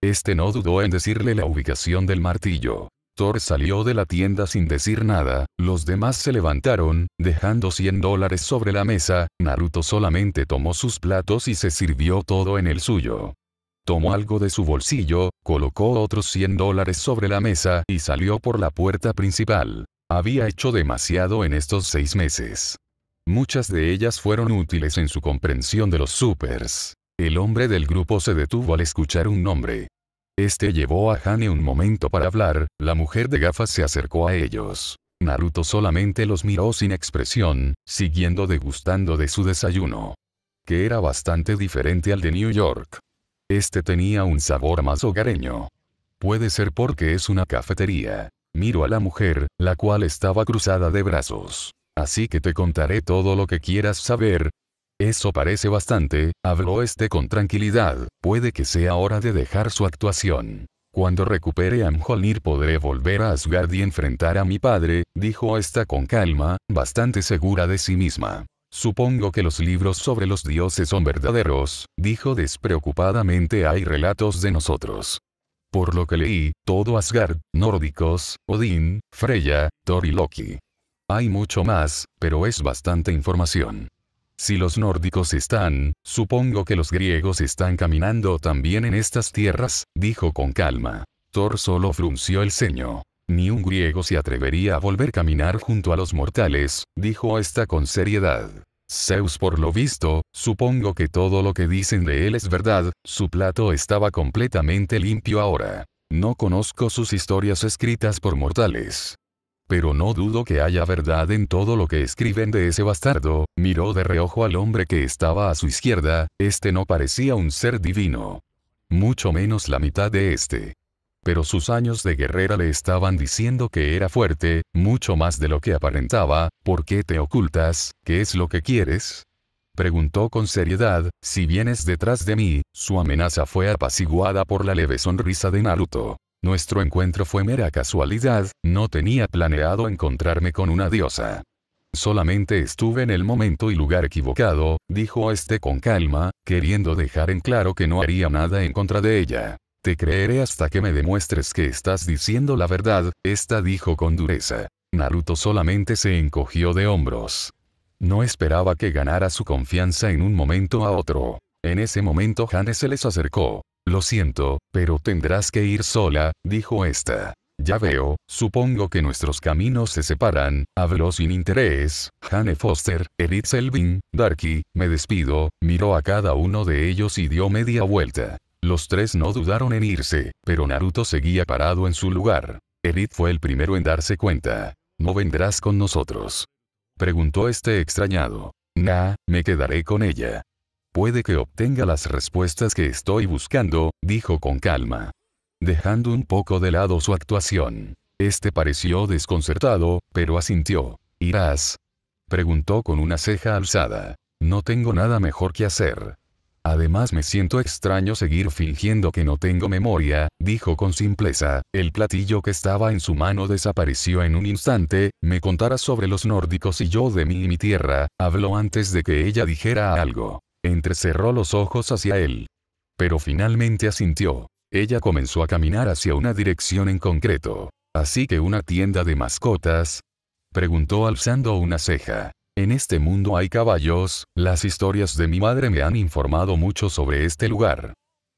Este no dudó en decirle la ubicación del martillo. Thor salió de la tienda sin decir nada, los demás se levantaron, dejando 100 dólares sobre la mesa, Naruto solamente tomó sus platos y se sirvió todo en el suyo. Tomó algo de su bolsillo, colocó otros 100 dólares sobre la mesa y salió por la puerta principal. Había hecho demasiado en estos seis meses. Muchas de ellas fueron útiles en su comprensión de los supers. El hombre del grupo se detuvo al escuchar un nombre. Este llevó a Hane un momento para hablar, la mujer de gafas se acercó a ellos. Naruto solamente los miró sin expresión, siguiendo degustando de su desayuno. Que era bastante diferente al de New York. Este tenía un sabor más hogareño. Puede ser porque es una cafetería. Miro a la mujer, la cual estaba cruzada de brazos. Así que te contaré todo lo que quieras saber, eso parece bastante, habló este con tranquilidad, puede que sea hora de dejar su actuación. Cuando recupere a Mjolnir podré volver a Asgard y enfrentar a mi padre, dijo esta con calma, bastante segura de sí misma. Supongo que los libros sobre los dioses son verdaderos, dijo despreocupadamente hay relatos de nosotros. Por lo que leí, todo Asgard, nórdicos, Odín, Freya, Thor y Loki. Hay mucho más, pero es bastante información. Si los nórdicos están, supongo que los griegos están caminando también en estas tierras, dijo con calma. Thor solo frunció el ceño. Ni un griego se atrevería a volver a caminar junto a los mortales, dijo esta con seriedad. Zeus por lo visto, supongo que todo lo que dicen de él es verdad, su plato estaba completamente limpio ahora. No conozco sus historias escritas por mortales. Pero no dudo que haya verdad en todo lo que escriben de ese bastardo, miró de reojo al hombre que estaba a su izquierda, este no parecía un ser divino. Mucho menos la mitad de este. Pero sus años de guerrera le estaban diciendo que era fuerte, mucho más de lo que aparentaba, ¿por qué te ocultas? ¿Qué es lo que quieres? preguntó con seriedad, si vienes detrás de mí, su amenaza fue apaciguada por la leve sonrisa de Naruto. Nuestro encuentro fue mera casualidad, no tenía planeado encontrarme con una diosa. Solamente estuve en el momento y lugar equivocado, dijo este con calma, queriendo dejar en claro que no haría nada en contra de ella. Te creeré hasta que me demuestres que estás diciendo la verdad, esta dijo con dureza. Naruto solamente se encogió de hombros. No esperaba que ganara su confianza en un momento a otro. En ese momento Hane se les acercó. Lo siento, pero tendrás que ir sola, dijo esta. Ya veo, supongo que nuestros caminos se separan, habló sin interés. Jane Foster, Edith Selvin, Darky, me despido, miró a cada uno de ellos y dio media vuelta. Los tres no dudaron en irse, pero Naruto seguía parado en su lugar. Edith fue el primero en darse cuenta. ¿No vendrás con nosotros? Preguntó este extrañado. Nah, me quedaré con ella. Puede que obtenga las respuestas que estoy buscando, dijo con calma. Dejando un poco de lado su actuación. Este pareció desconcertado, pero asintió. ¿Irás? Preguntó con una ceja alzada. No tengo nada mejor que hacer. Además me siento extraño seguir fingiendo que no tengo memoria, dijo con simpleza, el platillo que estaba en su mano desapareció en un instante, me contara sobre los nórdicos y yo de mí y mi tierra, habló antes de que ella dijera algo entrecerró los ojos hacia él. Pero finalmente asintió. Ella comenzó a caminar hacia una dirección en concreto. Así que una tienda de mascotas, preguntó alzando una ceja. En este mundo hay caballos, las historias de mi madre me han informado mucho sobre este lugar.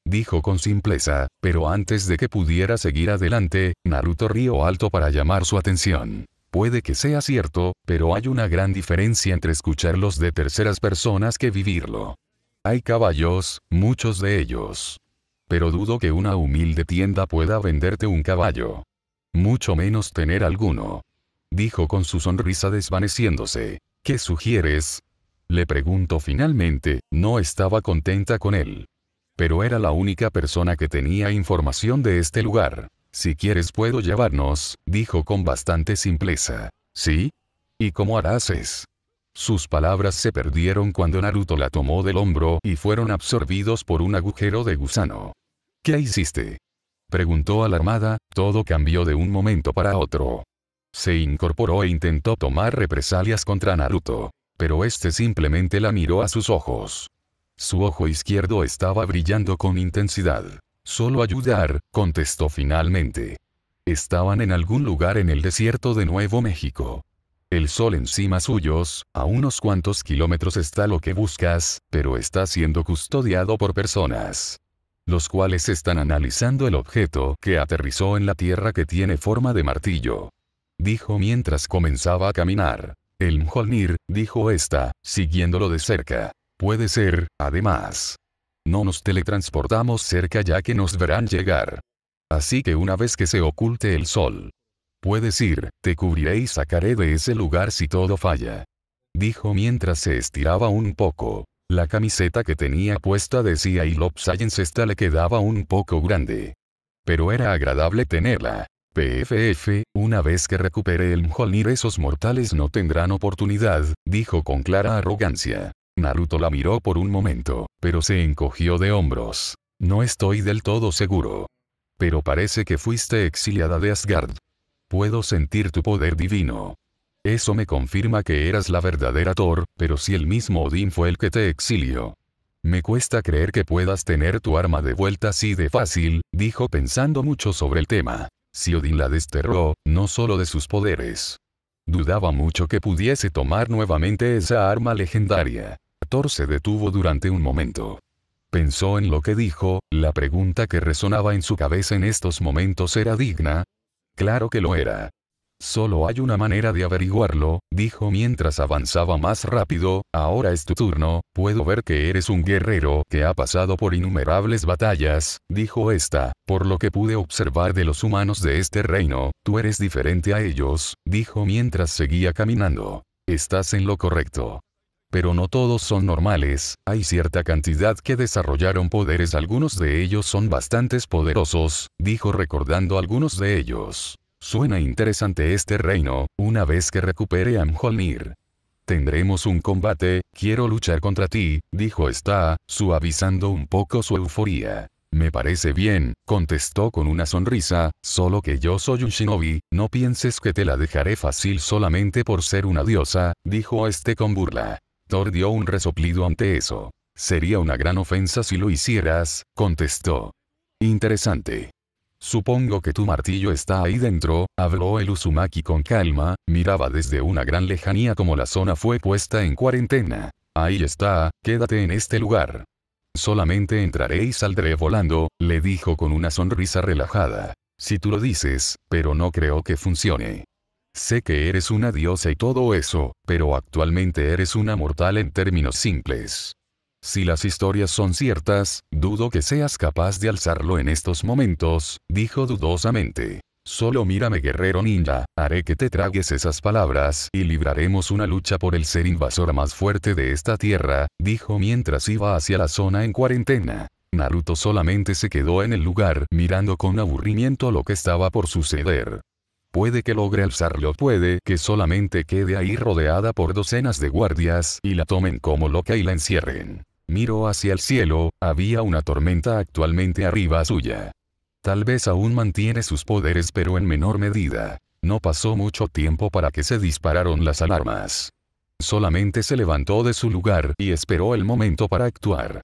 Dijo con simpleza, pero antes de que pudiera seguir adelante, Naruto río alto para llamar su atención. Puede que sea cierto, pero hay una gran diferencia entre escucharlos de terceras personas que vivirlo. Hay caballos, muchos de ellos. Pero dudo que una humilde tienda pueda venderte un caballo. Mucho menos tener alguno. Dijo con su sonrisa desvaneciéndose. ¿Qué sugieres? Le preguntó finalmente, no estaba contenta con él. Pero era la única persona que tenía información de este lugar. Si quieres puedo llevarnos, dijo con bastante simpleza. ¿Sí? ¿Y cómo harás es? Sus palabras se perdieron cuando Naruto la tomó del hombro y fueron absorbidos por un agujero de gusano. ¿Qué hiciste? Preguntó alarmada, todo cambió de un momento para otro. Se incorporó e intentó tomar represalias contra Naruto, pero este simplemente la miró a sus ojos. Su ojo izquierdo estaba brillando con intensidad. Solo ayudar, contestó finalmente. Estaban en algún lugar en el desierto de Nuevo México. El sol encima suyos, a unos cuantos kilómetros está lo que buscas, pero está siendo custodiado por personas. Los cuales están analizando el objeto que aterrizó en la tierra que tiene forma de martillo. Dijo mientras comenzaba a caminar. El Mjolnir, dijo esta, siguiéndolo de cerca. Puede ser, además, no nos teletransportamos cerca ya que nos verán llegar. Así que una vez que se oculte el sol. Puedes ir, te cubriré y sacaré de ese lugar si todo falla. Dijo mientras se estiraba un poco. La camiseta que tenía puesta decía y Science esta le quedaba un poco grande. Pero era agradable tenerla. PFF, una vez que recupere el Mjolnir esos mortales no tendrán oportunidad, dijo con clara arrogancia. Naruto la miró por un momento, pero se encogió de hombros. No estoy del todo seguro. Pero parece que fuiste exiliada de Asgard. Puedo sentir tu poder divino. Eso me confirma que eras la verdadera Thor, pero si el mismo Odín fue el que te exilió. Me cuesta creer que puedas tener tu arma de vuelta así de fácil, dijo pensando mucho sobre el tema. Si Odín la desterró, no solo de sus poderes. Dudaba mucho que pudiese tomar nuevamente esa arma legendaria. Thor se detuvo durante un momento. Pensó en lo que dijo, la pregunta que resonaba en su cabeza en estos momentos era digna. Claro que lo era. Solo hay una manera de averiguarlo, dijo mientras avanzaba más rápido, ahora es tu turno, puedo ver que eres un guerrero que ha pasado por innumerables batallas, dijo esta, por lo que pude observar de los humanos de este reino, tú eres diferente a ellos, dijo mientras seguía caminando. Estás en lo correcto. Pero no todos son normales, hay cierta cantidad que desarrollaron poderes, algunos de ellos son bastantes poderosos, dijo recordando algunos de ellos. Suena interesante este reino, una vez que recupere a Mjolnir. Tendremos un combate, quiero luchar contra ti, dijo Sta, suavizando un poco su euforía. Me parece bien, contestó con una sonrisa, solo que yo soy un shinobi, no pienses que te la dejaré fácil solamente por ser una diosa, dijo este con burla dio un resoplido ante eso. Sería una gran ofensa si lo hicieras, contestó. Interesante. Supongo que tu martillo está ahí dentro, habló el Uzumaki con calma, miraba desde una gran lejanía como la zona fue puesta en cuarentena. Ahí está, quédate en este lugar. Solamente entraré y saldré volando, le dijo con una sonrisa relajada. Si tú lo dices, pero no creo que funcione. Sé que eres una diosa y todo eso, pero actualmente eres una mortal en términos simples. Si las historias son ciertas, dudo que seas capaz de alzarlo en estos momentos, dijo dudosamente. Solo mírame guerrero ninja, haré que te tragues esas palabras y libraremos una lucha por el ser invasor más fuerte de esta tierra, dijo mientras iba hacia la zona en cuarentena. Naruto solamente se quedó en el lugar mirando con aburrimiento lo que estaba por suceder. Puede que logre alzarlo, puede que solamente quede ahí rodeada por docenas de guardias y la tomen como loca y la encierren. Miró hacia el cielo, había una tormenta actualmente arriba suya. Tal vez aún mantiene sus poderes pero en menor medida. No pasó mucho tiempo para que se dispararon las alarmas. Solamente se levantó de su lugar y esperó el momento para actuar.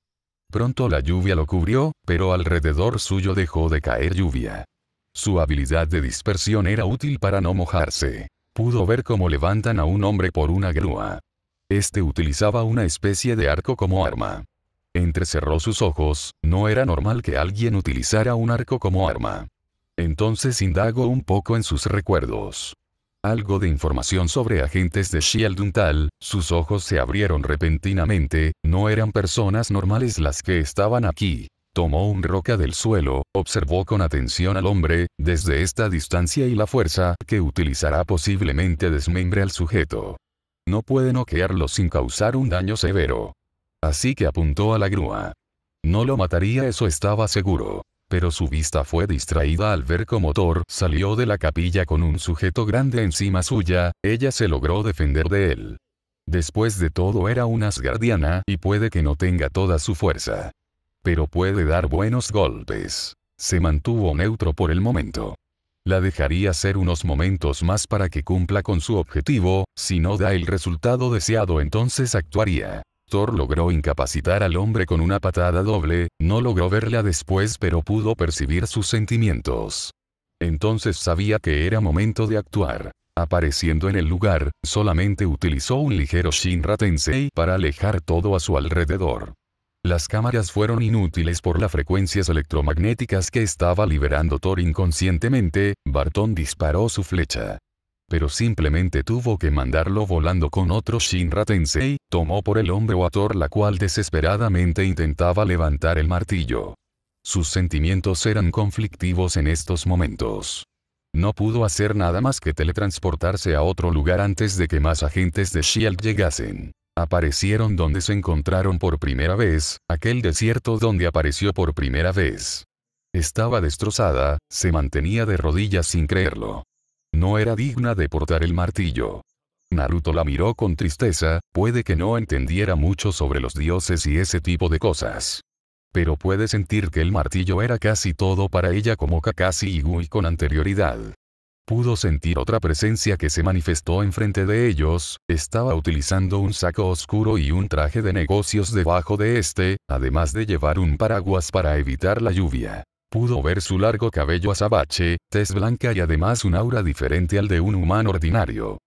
Pronto la lluvia lo cubrió, pero alrededor suyo dejó de caer lluvia. Su habilidad de dispersión era útil para no mojarse. Pudo ver cómo levantan a un hombre por una grúa. Este utilizaba una especie de arco como arma. Entrecerró sus ojos, no era normal que alguien utilizara un arco como arma. Entonces indagó un poco en sus recuerdos. Algo de información sobre agentes de Shield sus ojos se abrieron repentinamente, no eran personas normales las que estaban aquí tomó un roca del suelo, observó con atención al hombre, desde esta distancia y la fuerza que utilizará posiblemente desmembre al sujeto. No puede noquearlo sin causar un daño severo. Así que apuntó a la grúa. No lo mataría eso estaba seguro. Pero su vista fue distraída al ver cómo Thor salió de la capilla con un sujeto grande encima suya, ella se logró defender de él. Después de todo era una asgardiana y puede que no tenga toda su fuerza pero puede dar buenos golpes. Se mantuvo neutro por el momento. La dejaría hacer unos momentos más para que cumpla con su objetivo, si no da el resultado deseado entonces actuaría. Thor logró incapacitar al hombre con una patada doble, no logró verla después pero pudo percibir sus sentimientos. Entonces sabía que era momento de actuar. Apareciendo en el lugar, solamente utilizó un ligero Shinra Tensei para alejar todo a su alrededor. Las cámaras fueron inútiles por las frecuencias electromagnéticas que estaba liberando Thor inconscientemente, Barton disparó su flecha. Pero simplemente tuvo que mandarlo volando con otro Shinra Tensei, tomó por el hombro a Thor la cual desesperadamente intentaba levantar el martillo. Sus sentimientos eran conflictivos en estos momentos. No pudo hacer nada más que teletransportarse a otro lugar antes de que más agentes de SHIELD llegasen. Aparecieron donde se encontraron por primera vez, aquel desierto donde apareció por primera vez. Estaba destrozada, se mantenía de rodillas sin creerlo. No era digna de portar el martillo. Naruto la miró con tristeza, puede que no entendiera mucho sobre los dioses y ese tipo de cosas. Pero puede sentir que el martillo era casi todo para ella como Kakashi y Gui con anterioridad pudo sentir otra presencia que se manifestó enfrente de ellos, estaba utilizando un saco oscuro y un traje de negocios debajo de este, además de llevar un paraguas para evitar la lluvia. Pudo ver su largo cabello azabache, tez blanca y además un aura diferente al de un humano ordinario.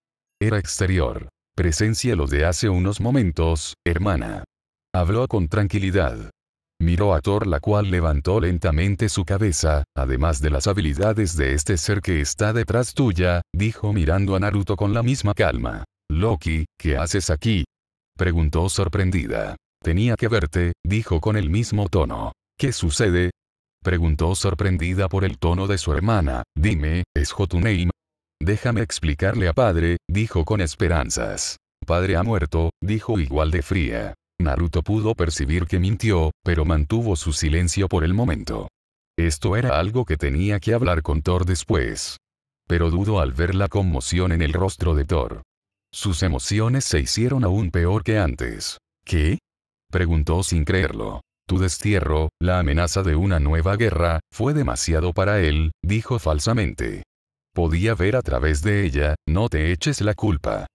Era exterior. Presencia lo de hace unos momentos, hermana. Habló con tranquilidad. Miró a Thor la cual levantó lentamente su cabeza, además de las habilidades de este ser que está detrás tuya, dijo mirando a Naruto con la misma calma. Loki, ¿qué haces aquí? Preguntó sorprendida. Tenía que verte, dijo con el mismo tono. ¿Qué sucede? Preguntó sorprendida por el tono de su hermana. Dime, ¿es Jotunheim? Déjame explicarle a padre, dijo con esperanzas. Padre ha muerto, dijo igual de fría. Naruto pudo percibir que mintió, pero mantuvo su silencio por el momento. Esto era algo que tenía que hablar con Thor después. Pero dudo al ver la conmoción en el rostro de Thor. Sus emociones se hicieron aún peor que antes. ¿Qué? Preguntó sin creerlo. Tu destierro, la amenaza de una nueva guerra, fue demasiado para él, dijo falsamente. Podía ver a través de ella, no te eches la culpa.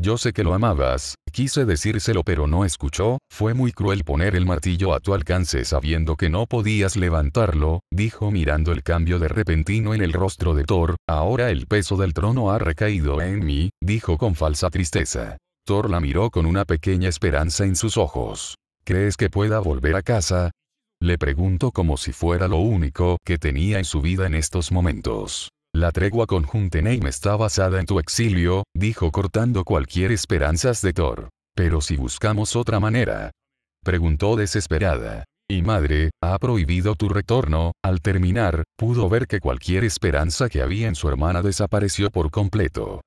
Yo sé que lo amabas, quise decírselo pero no escuchó, fue muy cruel poner el martillo a tu alcance sabiendo que no podías levantarlo, dijo mirando el cambio de repentino en el rostro de Thor, ahora el peso del trono ha recaído en mí, dijo con falsa tristeza. Thor la miró con una pequeña esperanza en sus ojos. ¿Crees que pueda volver a casa? Le preguntó como si fuera lo único que tenía en su vida en estos momentos. La tregua con me está basada en tu exilio, dijo cortando cualquier esperanzas de Thor. Pero si buscamos otra manera. Preguntó desesperada. Y madre, ha prohibido tu retorno, al terminar, pudo ver que cualquier esperanza que había en su hermana desapareció por completo.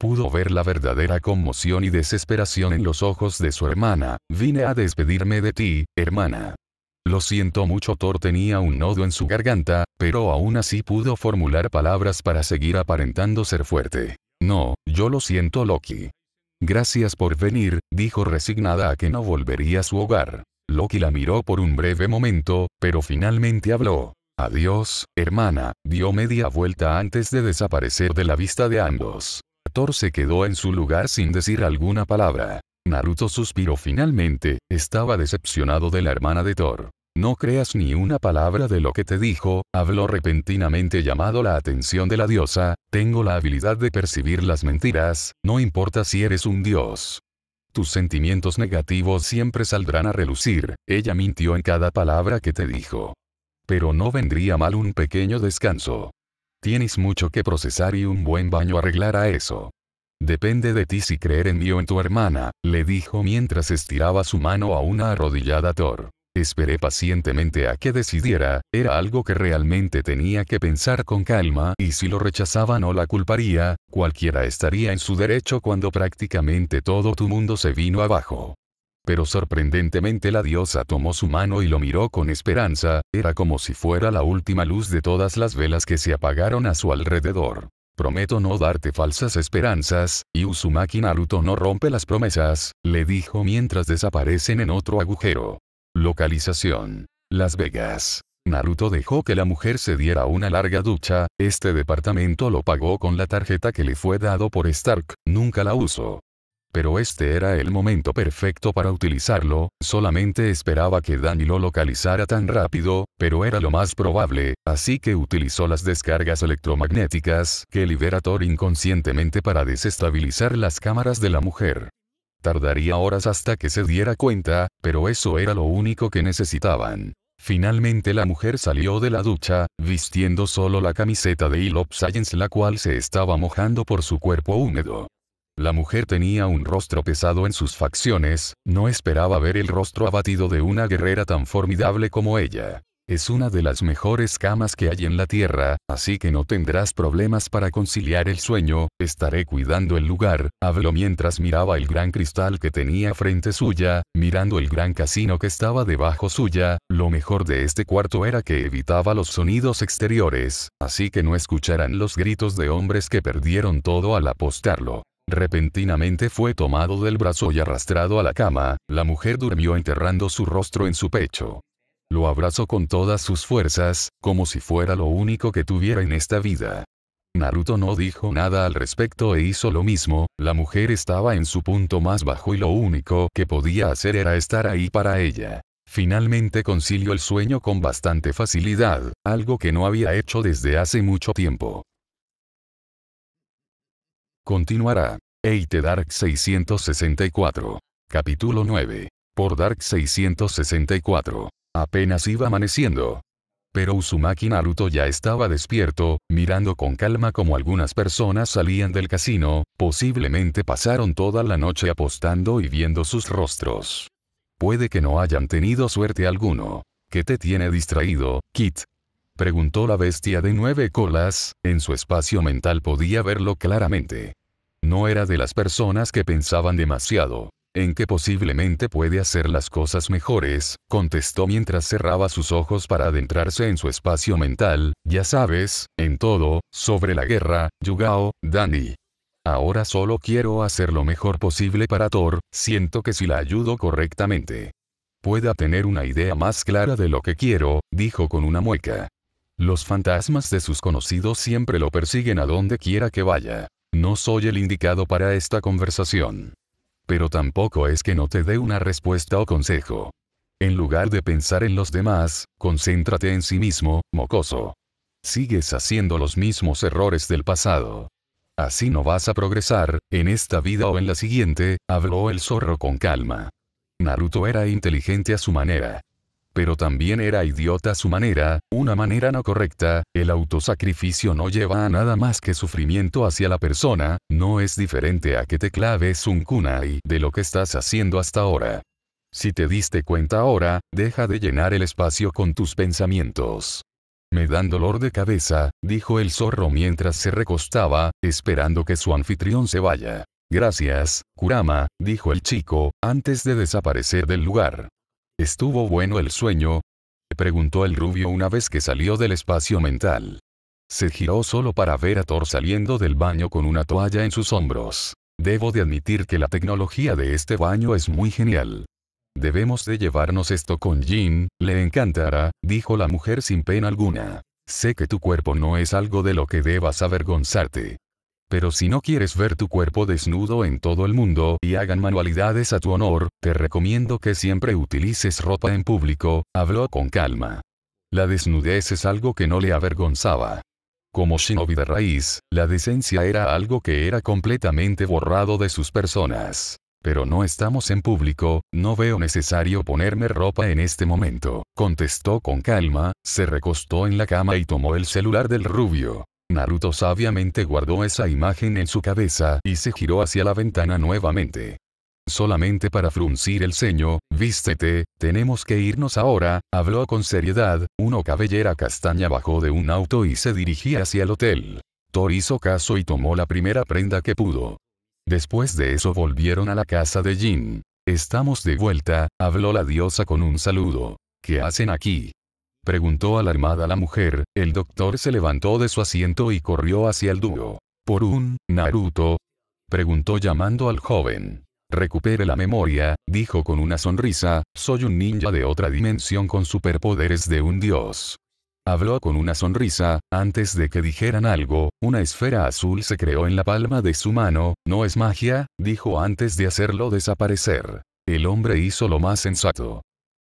Pudo ver la verdadera conmoción y desesperación en los ojos de su hermana, vine a despedirme de ti, hermana. Lo siento mucho Thor tenía un nodo en su garganta, pero aún así pudo formular palabras para seguir aparentando ser fuerte. No, yo lo siento Loki. Gracias por venir, dijo resignada a que no volvería a su hogar. Loki la miró por un breve momento, pero finalmente habló. Adiós, hermana, dio media vuelta antes de desaparecer de la vista de ambos. Thor se quedó en su lugar sin decir alguna palabra. Naruto suspiró finalmente, estaba decepcionado de la hermana de Thor. No creas ni una palabra de lo que te dijo, habló repentinamente llamado la atención de la diosa, tengo la habilidad de percibir las mentiras, no importa si eres un dios. Tus sentimientos negativos siempre saldrán a relucir, ella mintió en cada palabra que te dijo. Pero no vendría mal un pequeño descanso. Tienes mucho que procesar y un buen baño arreglará eso. Depende de ti si creer en mí o en tu hermana, le dijo mientras estiraba su mano a una arrodillada Thor. Esperé pacientemente a que decidiera, era algo que realmente tenía que pensar con calma y si lo rechazaba no la culparía, cualquiera estaría en su derecho cuando prácticamente todo tu mundo se vino abajo. Pero sorprendentemente la diosa tomó su mano y lo miró con esperanza, era como si fuera la última luz de todas las velas que se apagaron a su alrededor. Prometo no darte falsas esperanzas, y Uzumaki Naruto no rompe las promesas, le dijo mientras desaparecen en otro agujero. Localización. Las Vegas. Naruto dejó que la mujer se diera una larga ducha, este departamento lo pagó con la tarjeta que le fue dado por Stark, nunca la usó pero este era el momento perfecto para utilizarlo, solamente esperaba que Danny lo localizara tan rápido, pero era lo más probable, así que utilizó las descargas electromagnéticas que libera Thor inconscientemente para desestabilizar las cámaras de la mujer. Tardaría horas hasta que se diera cuenta, pero eso era lo único que necesitaban. Finalmente la mujer salió de la ducha, vistiendo solo la camiseta de Elop Science la cual se estaba mojando por su cuerpo húmedo. La mujer tenía un rostro pesado en sus facciones, no esperaba ver el rostro abatido de una guerrera tan formidable como ella. Es una de las mejores camas que hay en la tierra, así que no tendrás problemas para conciliar el sueño, estaré cuidando el lugar, habló mientras miraba el gran cristal que tenía frente suya, mirando el gran casino que estaba debajo suya, lo mejor de este cuarto era que evitaba los sonidos exteriores, así que no escucharán los gritos de hombres que perdieron todo al apostarlo. Repentinamente fue tomado del brazo y arrastrado a la cama, la mujer durmió enterrando su rostro en su pecho. Lo abrazó con todas sus fuerzas, como si fuera lo único que tuviera en esta vida. Naruto no dijo nada al respecto e hizo lo mismo, la mujer estaba en su punto más bajo y lo único que podía hacer era estar ahí para ella. Finalmente concilió el sueño con bastante facilidad, algo que no había hecho desde hace mucho tiempo. Continuará. Eite Dark 664. Capítulo 9. Por Dark 664. Apenas iba amaneciendo. Pero Uzumaki Naruto ya estaba despierto, mirando con calma como algunas personas salían del casino, posiblemente pasaron toda la noche apostando y viendo sus rostros. Puede que no hayan tenido suerte alguno. ¿Qué te tiene distraído, Kit? preguntó la bestia de nueve colas, en su espacio mental podía verlo claramente. No era de las personas que pensaban demasiado, en que posiblemente puede hacer las cosas mejores, contestó mientras cerraba sus ojos para adentrarse en su espacio mental, ya sabes, en todo, sobre la guerra, Yugao, Dani. Ahora solo quiero hacer lo mejor posible para Thor, siento que si la ayudo correctamente. Pueda tener una idea más clara de lo que quiero, dijo con una mueca. Los fantasmas de sus conocidos siempre lo persiguen a donde quiera que vaya. No soy el indicado para esta conversación. Pero tampoco es que no te dé una respuesta o consejo. En lugar de pensar en los demás, concéntrate en sí mismo, mocoso. Sigues haciendo los mismos errores del pasado. Así no vas a progresar, en esta vida o en la siguiente, habló el zorro con calma. Naruto era inteligente a su manera pero también era idiota su manera, una manera no correcta, el autosacrificio no lleva a nada más que sufrimiento hacia la persona, no es diferente a que te claves un kunai de lo que estás haciendo hasta ahora. Si te diste cuenta ahora, deja de llenar el espacio con tus pensamientos. Me dan dolor de cabeza, dijo el zorro mientras se recostaba, esperando que su anfitrión se vaya. Gracias, Kurama, dijo el chico, antes de desaparecer del lugar. ¿Estuvo bueno el sueño? preguntó el rubio una vez que salió del espacio mental. Se giró solo para ver a Thor saliendo del baño con una toalla en sus hombros. Debo de admitir que la tecnología de este baño es muy genial. Debemos de llevarnos esto con Jean, le encantará, dijo la mujer sin pena alguna. Sé que tu cuerpo no es algo de lo que debas avergonzarte pero si no quieres ver tu cuerpo desnudo en todo el mundo y hagan manualidades a tu honor, te recomiendo que siempre utilices ropa en público, habló con calma. La desnudez es algo que no le avergonzaba. Como shinobi de raíz, la decencia era algo que era completamente borrado de sus personas. Pero no estamos en público, no veo necesario ponerme ropa en este momento, contestó con calma, se recostó en la cama y tomó el celular del rubio. Naruto sabiamente guardó esa imagen en su cabeza y se giró hacia la ventana nuevamente. Solamente para fruncir el ceño, vístete, tenemos que irnos ahora, habló con seriedad, uno cabellera castaña bajó de un auto y se dirigía hacia el hotel. Thor hizo caso y tomó la primera prenda que pudo. Después de eso volvieron a la casa de Jin. Estamos de vuelta, habló la diosa con un saludo. ¿Qué hacen aquí? Preguntó alarmada la mujer, el doctor se levantó de su asiento y corrió hacia el dúo. ¿Por un, Naruto? Preguntó llamando al joven. Recupere la memoria, dijo con una sonrisa, soy un ninja de otra dimensión con superpoderes de un dios. Habló con una sonrisa, antes de que dijeran algo, una esfera azul se creó en la palma de su mano, no es magia, dijo antes de hacerlo desaparecer. El hombre hizo lo más sensato.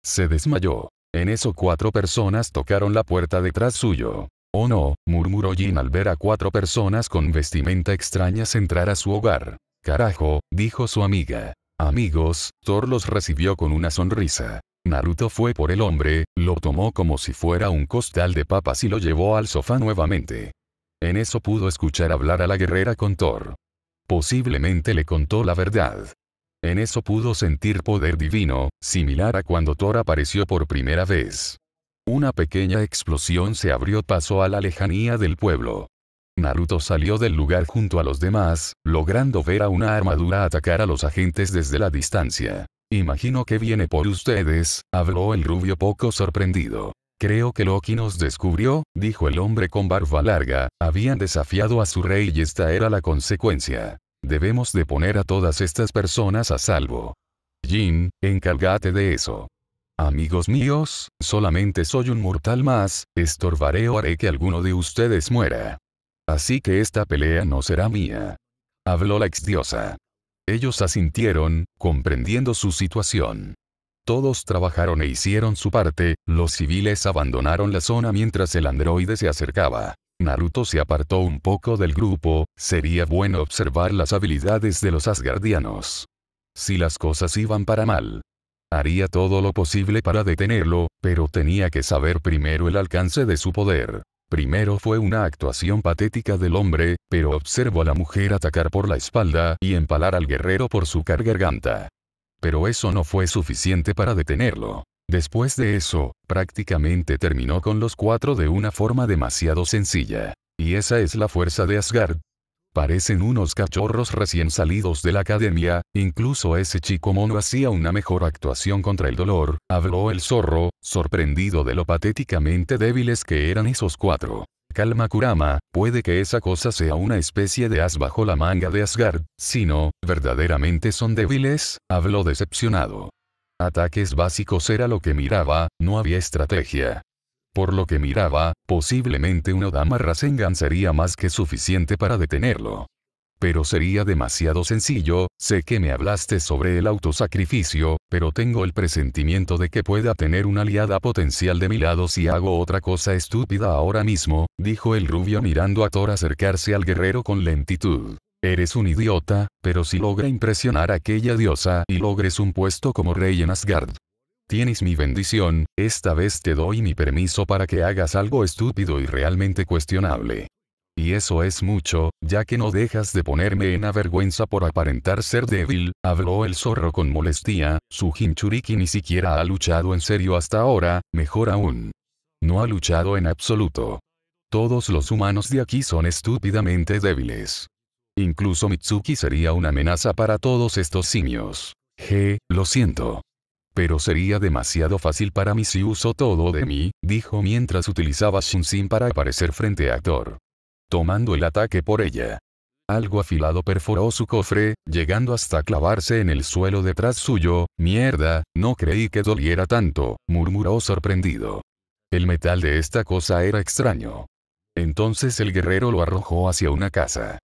Se desmayó. En eso cuatro personas tocaron la puerta detrás suyo. Oh no, murmuró Jin al ver a cuatro personas con vestimenta extrañas entrar a su hogar. Carajo, dijo su amiga. Amigos, Thor los recibió con una sonrisa. Naruto fue por el hombre, lo tomó como si fuera un costal de papas y lo llevó al sofá nuevamente. En eso pudo escuchar hablar a la guerrera con Thor. Posiblemente le contó la verdad. En eso pudo sentir poder divino, similar a cuando Thor apareció por primera vez. Una pequeña explosión se abrió paso a la lejanía del pueblo. Naruto salió del lugar junto a los demás, logrando ver a una armadura atacar a los agentes desde la distancia. Imagino que viene por ustedes, habló el rubio poco sorprendido. Creo que Loki nos descubrió, dijo el hombre con barba larga, habían desafiado a su rey y esta era la consecuencia. Debemos de poner a todas estas personas a salvo. Jin, encárgate de eso. Amigos míos, solamente soy un mortal más, estorbaré o haré que alguno de ustedes muera. Así que esta pelea no será mía. Habló la exdiosa. Ellos asintieron, comprendiendo su situación. Todos trabajaron e hicieron su parte, los civiles abandonaron la zona mientras el androide se acercaba. Naruto se apartó un poco del grupo, sería bueno observar las habilidades de los asgardianos. Si las cosas iban para mal. Haría todo lo posible para detenerlo, pero tenía que saber primero el alcance de su poder. Primero fue una actuación patética del hombre, pero observó a la mujer atacar por la espalda y empalar al guerrero por su garganta. Pero eso no fue suficiente para detenerlo. Después de eso, prácticamente terminó con los cuatro de una forma demasiado sencilla. Y esa es la fuerza de Asgard. Parecen unos cachorros recién salidos de la academia, incluso ese chico mono hacía una mejor actuación contra el dolor, habló el zorro, sorprendido de lo patéticamente débiles que eran esos cuatro. Calma Kurama, puede que esa cosa sea una especie de as bajo la manga de Asgard, si no, verdaderamente son débiles, habló decepcionado. Ataques básicos era lo que miraba, no había estrategia. Por lo que miraba, posiblemente una dama Rasengan sería más que suficiente para detenerlo. Pero sería demasiado sencillo, sé que me hablaste sobre el autosacrificio, pero tengo el presentimiento de que pueda tener una aliada potencial de mi lado si hago otra cosa estúpida ahora mismo, dijo el rubio mirando a Thor acercarse al guerrero con lentitud. Eres un idiota, pero si logra impresionar a aquella diosa y logres un puesto como rey en Asgard. Tienes mi bendición, esta vez te doy mi permiso para que hagas algo estúpido y realmente cuestionable. Y eso es mucho, ya que no dejas de ponerme en avergüenza por aparentar ser débil, habló el zorro con molestia, su Hinchuriki ni siquiera ha luchado en serio hasta ahora, mejor aún. No ha luchado en absoluto. Todos los humanos de aquí son estúpidamente débiles. Incluso Mitsuki sería una amenaza para todos estos simios. G, lo siento. Pero sería demasiado fácil para mí si uso todo de mí, dijo mientras utilizaba Shunshin para aparecer frente a Thor. Tomando el ataque por ella. Algo afilado perforó su cofre, llegando hasta clavarse en el suelo detrás suyo. Mierda, no creí que doliera tanto, murmuró sorprendido. El metal de esta cosa era extraño. Entonces el guerrero lo arrojó hacia una casa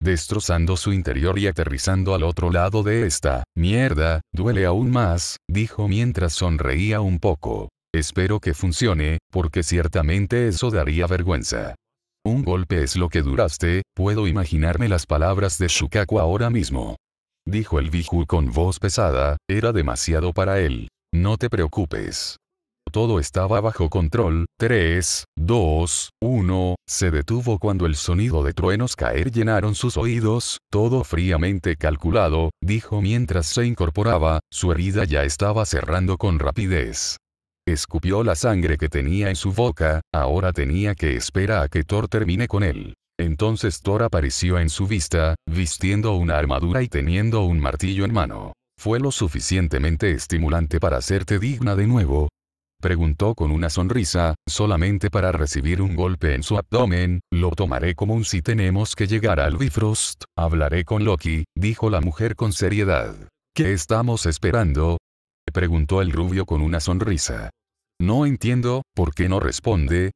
destrozando su interior y aterrizando al otro lado de esta. Mierda, duele aún más, dijo mientras sonreía un poco. Espero que funcione, porque ciertamente eso daría vergüenza. Un golpe es lo que duraste, puedo imaginarme las palabras de Shukaku ahora mismo. Dijo el Biju con voz pesada, era demasiado para él. No te preocupes. Todo estaba bajo control. 3, 2, 1. Se detuvo cuando el sonido de truenos caer llenaron sus oídos. Todo fríamente calculado, dijo mientras se incorporaba, su herida ya estaba cerrando con rapidez. Escupió la sangre que tenía en su boca, ahora tenía que esperar a que Thor termine con él. Entonces Thor apareció en su vista, vistiendo una armadura y teniendo un martillo en mano. Fue lo suficientemente estimulante para hacerte digna de nuevo, Preguntó con una sonrisa, solamente para recibir un golpe en su abdomen, lo tomaré como un si tenemos que llegar al Bifrost, hablaré con Loki, dijo la mujer con seriedad. ¿Qué estamos esperando? Preguntó el rubio con una sonrisa. No entiendo, ¿por qué no responde?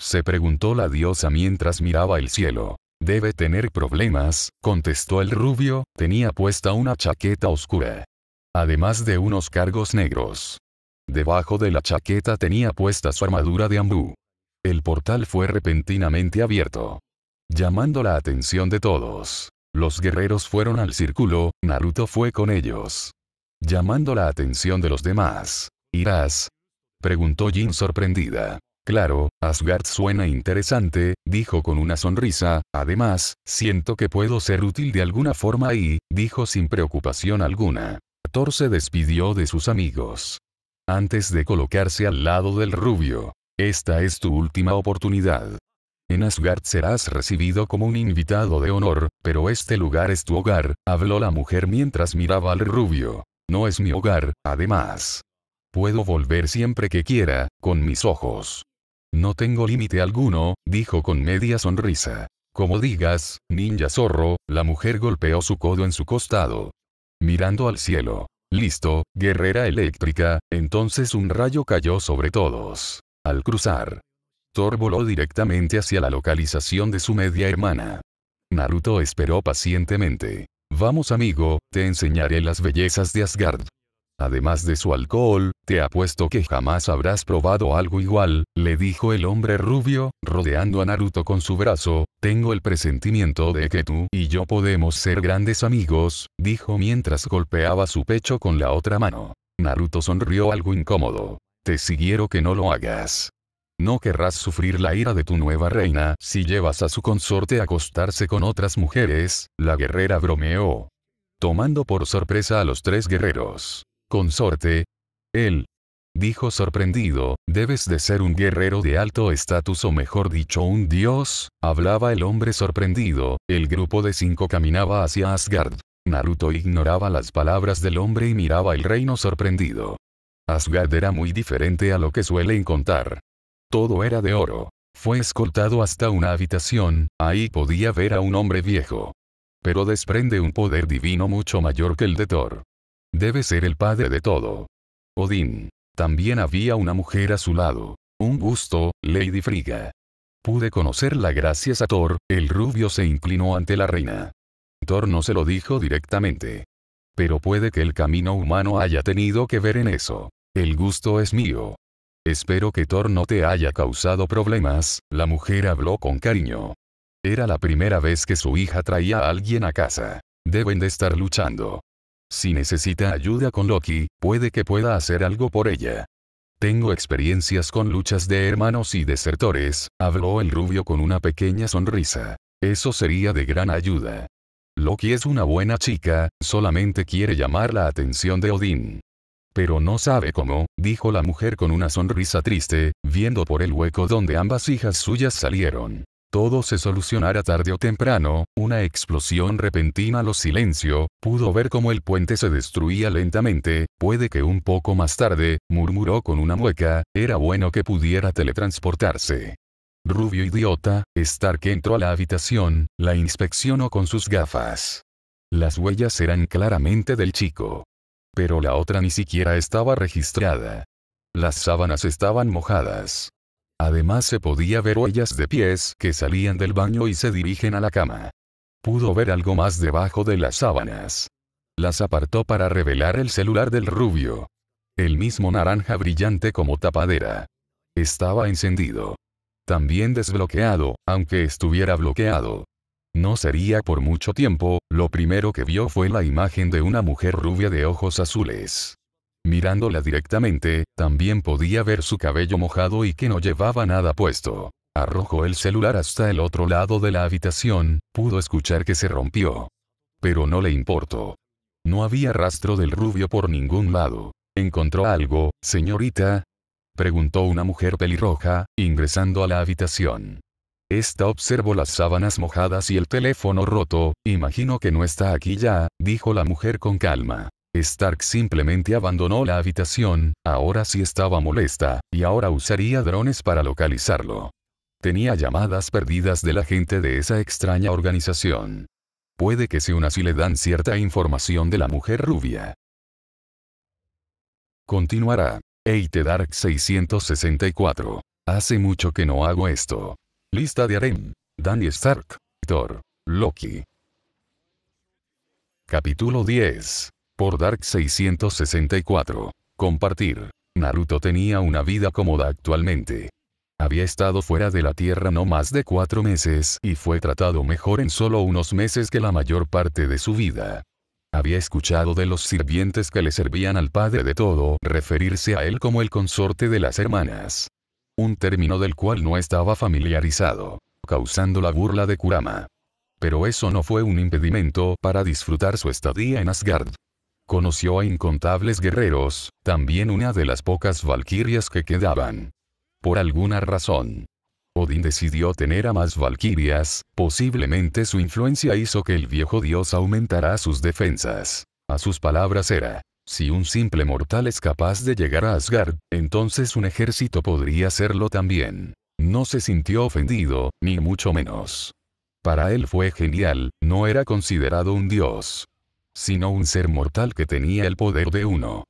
Se preguntó la diosa mientras miraba el cielo. Debe tener problemas, contestó el rubio, tenía puesta una chaqueta oscura. Además de unos cargos negros. Debajo de la chaqueta tenía puesta su armadura de ambú. El portal fue repentinamente abierto. Llamando la atención de todos. Los guerreros fueron al círculo, Naruto fue con ellos. Llamando la atención de los demás. ¿Irás? Preguntó Jin sorprendida. Claro, Asgard suena interesante, dijo con una sonrisa, además, siento que puedo ser útil de alguna forma y, dijo sin preocupación alguna. Thor se despidió de sus amigos antes de colocarse al lado del rubio. Esta es tu última oportunidad. En Asgard serás recibido como un invitado de honor, pero este lugar es tu hogar, habló la mujer mientras miraba al rubio. No es mi hogar, además. Puedo volver siempre que quiera, con mis ojos. No tengo límite alguno, dijo con media sonrisa. Como digas, ninja zorro, la mujer golpeó su codo en su costado. Mirando al cielo. Listo, guerrera eléctrica, entonces un rayo cayó sobre todos. Al cruzar, Thor voló directamente hacia la localización de su media hermana. Naruto esperó pacientemente. Vamos amigo, te enseñaré las bellezas de Asgard. Además de su alcohol, te apuesto que jamás habrás probado algo igual, le dijo el hombre rubio, rodeando a Naruto con su brazo, tengo el presentimiento de que tú y yo podemos ser grandes amigos, dijo mientras golpeaba su pecho con la otra mano. Naruto sonrió algo incómodo. Te siguiero que no lo hagas. No querrás sufrir la ira de tu nueva reina si llevas a su consorte a acostarse con otras mujeres, la guerrera bromeó. Tomando por sorpresa a los tres guerreros. Consorte. Él. Dijo sorprendido, debes de ser un guerrero de alto estatus o mejor dicho un dios, hablaba el hombre sorprendido, el grupo de cinco caminaba hacia Asgard. Naruto ignoraba las palabras del hombre y miraba el reino sorprendido. Asgard era muy diferente a lo que suelen contar. Todo era de oro. Fue escoltado hasta una habitación, ahí podía ver a un hombre viejo. Pero desprende un poder divino mucho mayor que el de Thor. Debe ser el padre de todo. Odín. También había una mujer a su lado. Un gusto, Lady Frigga. Pude conocerla gracias a Thor, el rubio se inclinó ante la reina. Thor no se lo dijo directamente. Pero puede que el camino humano haya tenido que ver en eso. El gusto es mío. Espero que Thor no te haya causado problemas, la mujer habló con cariño. Era la primera vez que su hija traía a alguien a casa. Deben de estar luchando. Si necesita ayuda con Loki, puede que pueda hacer algo por ella. Tengo experiencias con luchas de hermanos y desertores, habló el rubio con una pequeña sonrisa. Eso sería de gran ayuda. Loki es una buena chica, solamente quiere llamar la atención de Odín. Pero no sabe cómo, dijo la mujer con una sonrisa triste, viendo por el hueco donde ambas hijas suyas salieron. Todo se solucionara tarde o temprano, una explosión repentina lo silencio, pudo ver cómo el puente se destruía lentamente, puede que un poco más tarde, murmuró con una mueca, era bueno que pudiera teletransportarse. Rubio idiota, Stark entró a la habitación, la inspeccionó con sus gafas. Las huellas eran claramente del chico. Pero la otra ni siquiera estaba registrada. Las sábanas estaban mojadas. Además se podía ver huellas de pies que salían del baño y se dirigen a la cama. Pudo ver algo más debajo de las sábanas. Las apartó para revelar el celular del rubio. El mismo naranja brillante como tapadera. Estaba encendido. También desbloqueado, aunque estuviera bloqueado. No sería por mucho tiempo, lo primero que vio fue la imagen de una mujer rubia de ojos azules. Mirándola directamente, también podía ver su cabello mojado y que no llevaba nada puesto. Arrojó el celular hasta el otro lado de la habitación, pudo escuchar que se rompió. Pero no le importó. No había rastro del rubio por ningún lado. ¿Encontró algo, señorita? preguntó una mujer pelirroja, ingresando a la habitación. Esta observó las sábanas mojadas y el teléfono roto, imagino que no está aquí ya, dijo la mujer con calma. Stark simplemente abandonó la habitación, ahora sí estaba molesta, y ahora usaría drones para localizarlo. Tenía llamadas perdidas de la gente de esa extraña organización. Puede que si una así le dan cierta información de la mujer rubia. Continuará. Eight Dark 664. Hace mucho que no hago esto. Lista de harem. Danny Stark. Thor. Loki. Capítulo 10 por Dark 664. Compartir. Naruto tenía una vida cómoda actualmente. Había estado fuera de la Tierra no más de cuatro meses y fue tratado mejor en solo unos meses que la mayor parte de su vida. Había escuchado de los sirvientes que le servían al padre de todo referirse a él como el consorte de las hermanas. Un término del cual no estaba familiarizado, causando la burla de Kurama. Pero eso no fue un impedimento para disfrutar su estadía en Asgard. Conoció a incontables guerreros, también una de las pocas valquirias que quedaban. Por alguna razón, Odín decidió tener a más valquirias, posiblemente su influencia hizo que el viejo dios aumentara sus defensas. A sus palabras era, si un simple mortal es capaz de llegar a Asgard, entonces un ejército podría serlo también. No se sintió ofendido, ni mucho menos. Para él fue genial, no era considerado un dios, sino un ser mortal que tenía el poder de uno.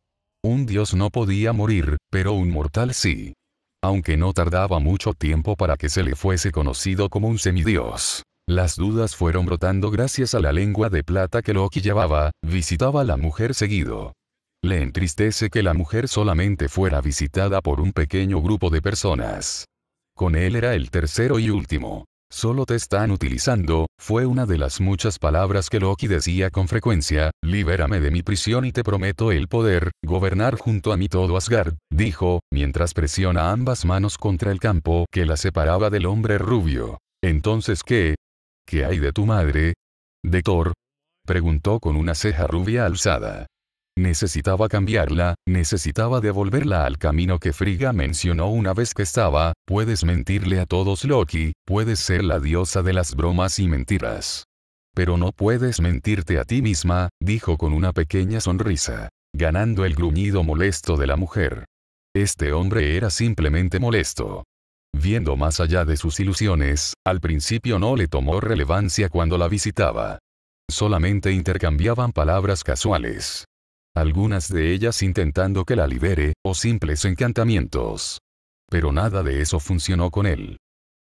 Un dios no podía morir, pero un mortal sí. Aunque no tardaba mucho tiempo para que se le fuese conocido como un semidios. Las dudas fueron brotando gracias a la lengua de plata que Loki llevaba, visitaba a la mujer seguido. Le entristece que la mujer solamente fuera visitada por un pequeño grupo de personas. Con él era el tercero y último solo te están utilizando, fue una de las muchas palabras que Loki decía con frecuencia, libérame de mi prisión y te prometo el poder, gobernar junto a mí todo Asgard, dijo, mientras presiona ambas manos contra el campo que la separaba del hombre rubio. Entonces ¿qué? ¿Qué hay de tu madre? ¿De Thor? Preguntó con una ceja rubia alzada. Necesitaba cambiarla, necesitaba devolverla al camino que Frigga mencionó una vez que estaba, puedes mentirle a todos Loki, puedes ser la diosa de las bromas y mentiras. Pero no puedes mentirte a ti misma, dijo con una pequeña sonrisa, ganando el gruñido molesto de la mujer. Este hombre era simplemente molesto. Viendo más allá de sus ilusiones, al principio no le tomó relevancia cuando la visitaba. Solamente intercambiaban palabras casuales algunas de ellas intentando que la libere, o simples encantamientos. Pero nada de eso funcionó con él.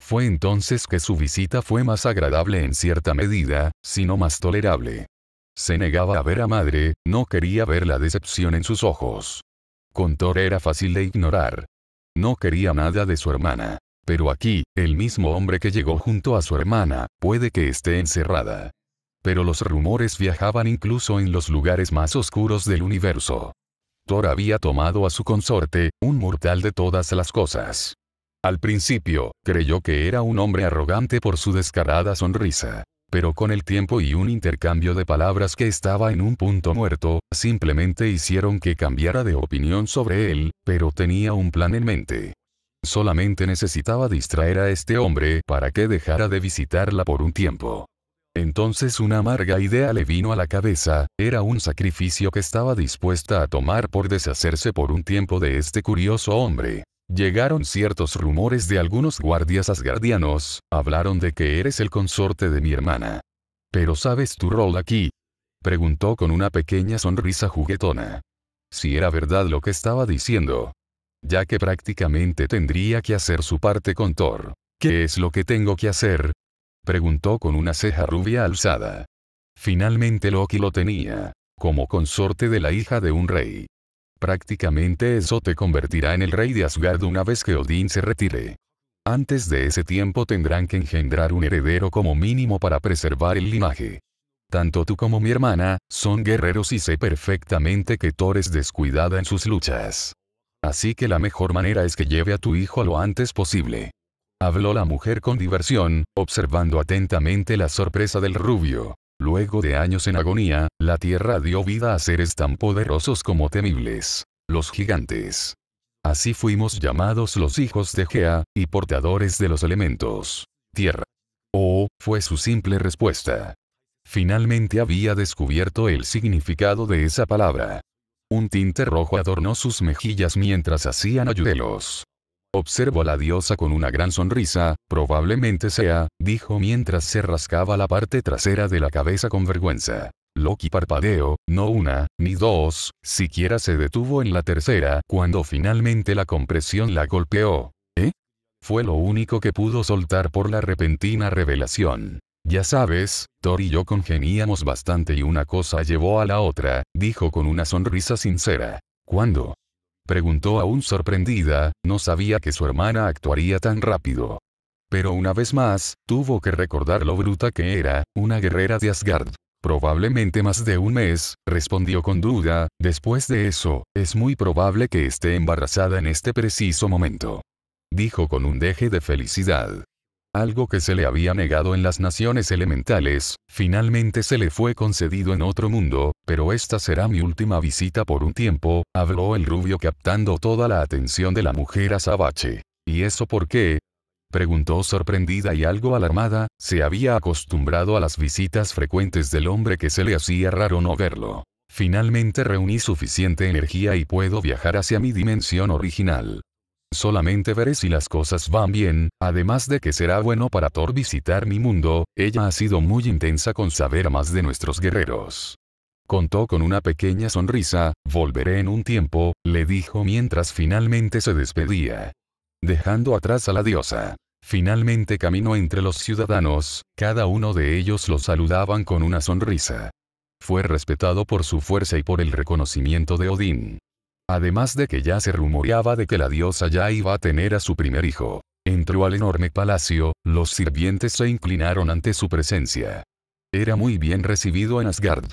Fue entonces que su visita fue más agradable en cierta medida, sino más tolerable. Se negaba a ver a madre, no quería ver la decepción en sus ojos. Contor era fácil de ignorar. No quería nada de su hermana. Pero aquí, el mismo hombre que llegó junto a su hermana, puede que esté encerrada pero los rumores viajaban incluso en los lugares más oscuros del universo. Thor había tomado a su consorte, un mortal de todas las cosas. Al principio, creyó que era un hombre arrogante por su descarada sonrisa. Pero con el tiempo y un intercambio de palabras que estaba en un punto muerto, simplemente hicieron que cambiara de opinión sobre él, pero tenía un plan en mente. Solamente necesitaba distraer a este hombre para que dejara de visitarla por un tiempo. Entonces una amarga idea le vino a la cabeza, era un sacrificio que estaba dispuesta a tomar por deshacerse por un tiempo de este curioso hombre. Llegaron ciertos rumores de algunos guardias asgardianos, hablaron de que eres el consorte de mi hermana. ¿Pero sabes tu rol aquí? Preguntó con una pequeña sonrisa juguetona. Si era verdad lo que estaba diciendo. Ya que prácticamente tendría que hacer su parte con Thor. ¿Qué es lo que tengo que hacer? Preguntó con una ceja rubia alzada. Finalmente Loki lo tenía. Como consorte de la hija de un rey. Prácticamente eso te convertirá en el rey de Asgard una vez que Odín se retire. Antes de ese tiempo tendrán que engendrar un heredero como mínimo para preservar el linaje. Tanto tú como mi hermana, son guerreros y sé perfectamente que Thor es descuidada en sus luchas. Así que la mejor manera es que lleve a tu hijo lo antes posible. Habló la mujer con diversión, observando atentamente la sorpresa del rubio. Luego de años en agonía, la Tierra dio vida a seres tan poderosos como temibles. Los gigantes. Así fuimos llamados los hijos de Gea, y portadores de los elementos. Tierra. Oh, fue su simple respuesta. Finalmente había descubierto el significado de esa palabra. Un tinte rojo adornó sus mejillas mientras hacían ayudelos. Observo a la diosa con una gran sonrisa, probablemente sea, dijo mientras se rascaba la parte trasera de la cabeza con vergüenza. Loki parpadeó, no una, ni dos, siquiera se detuvo en la tercera cuando finalmente la compresión la golpeó. ¿Eh? Fue lo único que pudo soltar por la repentina revelación. Ya sabes, Thor y yo congeníamos bastante y una cosa llevó a la otra, dijo con una sonrisa sincera. ¿Cuándo? Preguntó aún sorprendida, no sabía que su hermana actuaría tan rápido. Pero una vez más, tuvo que recordar lo bruta que era, una guerrera de Asgard. Probablemente más de un mes, respondió con duda, después de eso, es muy probable que esté embarazada en este preciso momento. Dijo con un deje de felicidad algo que se le había negado en las naciones elementales, finalmente se le fue concedido en otro mundo, pero esta será mi última visita por un tiempo, habló el rubio captando toda la atención de la mujer azabache. ¿Y eso por qué? preguntó sorprendida y algo alarmada, se había acostumbrado a las visitas frecuentes del hombre que se le hacía raro no verlo. Finalmente reuní suficiente energía y puedo viajar hacia mi dimensión original. Solamente veré si las cosas van bien, además de que será bueno para Thor visitar mi mundo, ella ha sido muy intensa con saber más de nuestros guerreros. Contó con una pequeña sonrisa, volveré en un tiempo, le dijo mientras finalmente se despedía. Dejando atrás a la diosa. Finalmente caminó entre los ciudadanos, cada uno de ellos lo saludaban con una sonrisa. Fue respetado por su fuerza y por el reconocimiento de Odín. Además de que ya se rumoreaba de que la diosa ya iba a tener a su primer hijo. Entró al enorme palacio, los sirvientes se inclinaron ante su presencia. Era muy bien recibido en Asgard.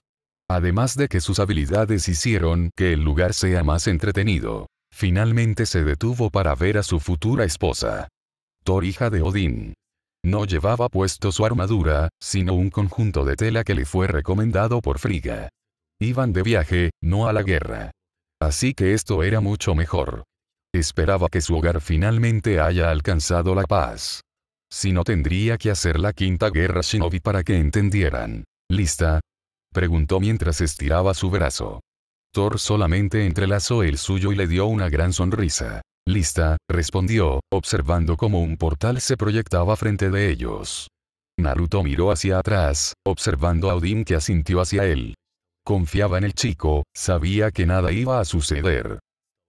Además de que sus habilidades hicieron que el lugar sea más entretenido. Finalmente se detuvo para ver a su futura esposa. Thor hija de Odín. No llevaba puesto su armadura, sino un conjunto de tela que le fue recomendado por Frigga. Iban de viaje, no a la guerra. Así que esto era mucho mejor. Esperaba que su hogar finalmente haya alcanzado la paz. Si no tendría que hacer la quinta guerra shinobi para que entendieran. ¿Lista? Preguntó mientras estiraba su brazo. Thor solamente entrelazó el suyo y le dio una gran sonrisa. Lista, respondió, observando cómo un portal se proyectaba frente de ellos. Naruto miró hacia atrás, observando a Odin que asintió hacia él. Confiaba en el chico, sabía que nada iba a suceder.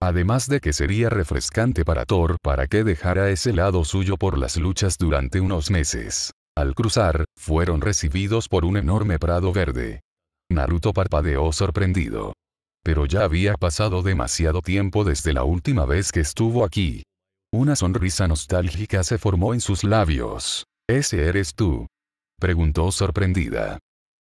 Además de que sería refrescante para Thor para que dejara ese lado suyo por las luchas durante unos meses. Al cruzar, fueron recibidos por un enorme prado verde. Naruto parpadeó sorprendido. Pero ya había pasado demasiado tiempo desde la última vez que estuvo aquí. Una sonrisa nostálgica se formó en sus labios. ¿Ese eres tú? Preguntó sorprendida.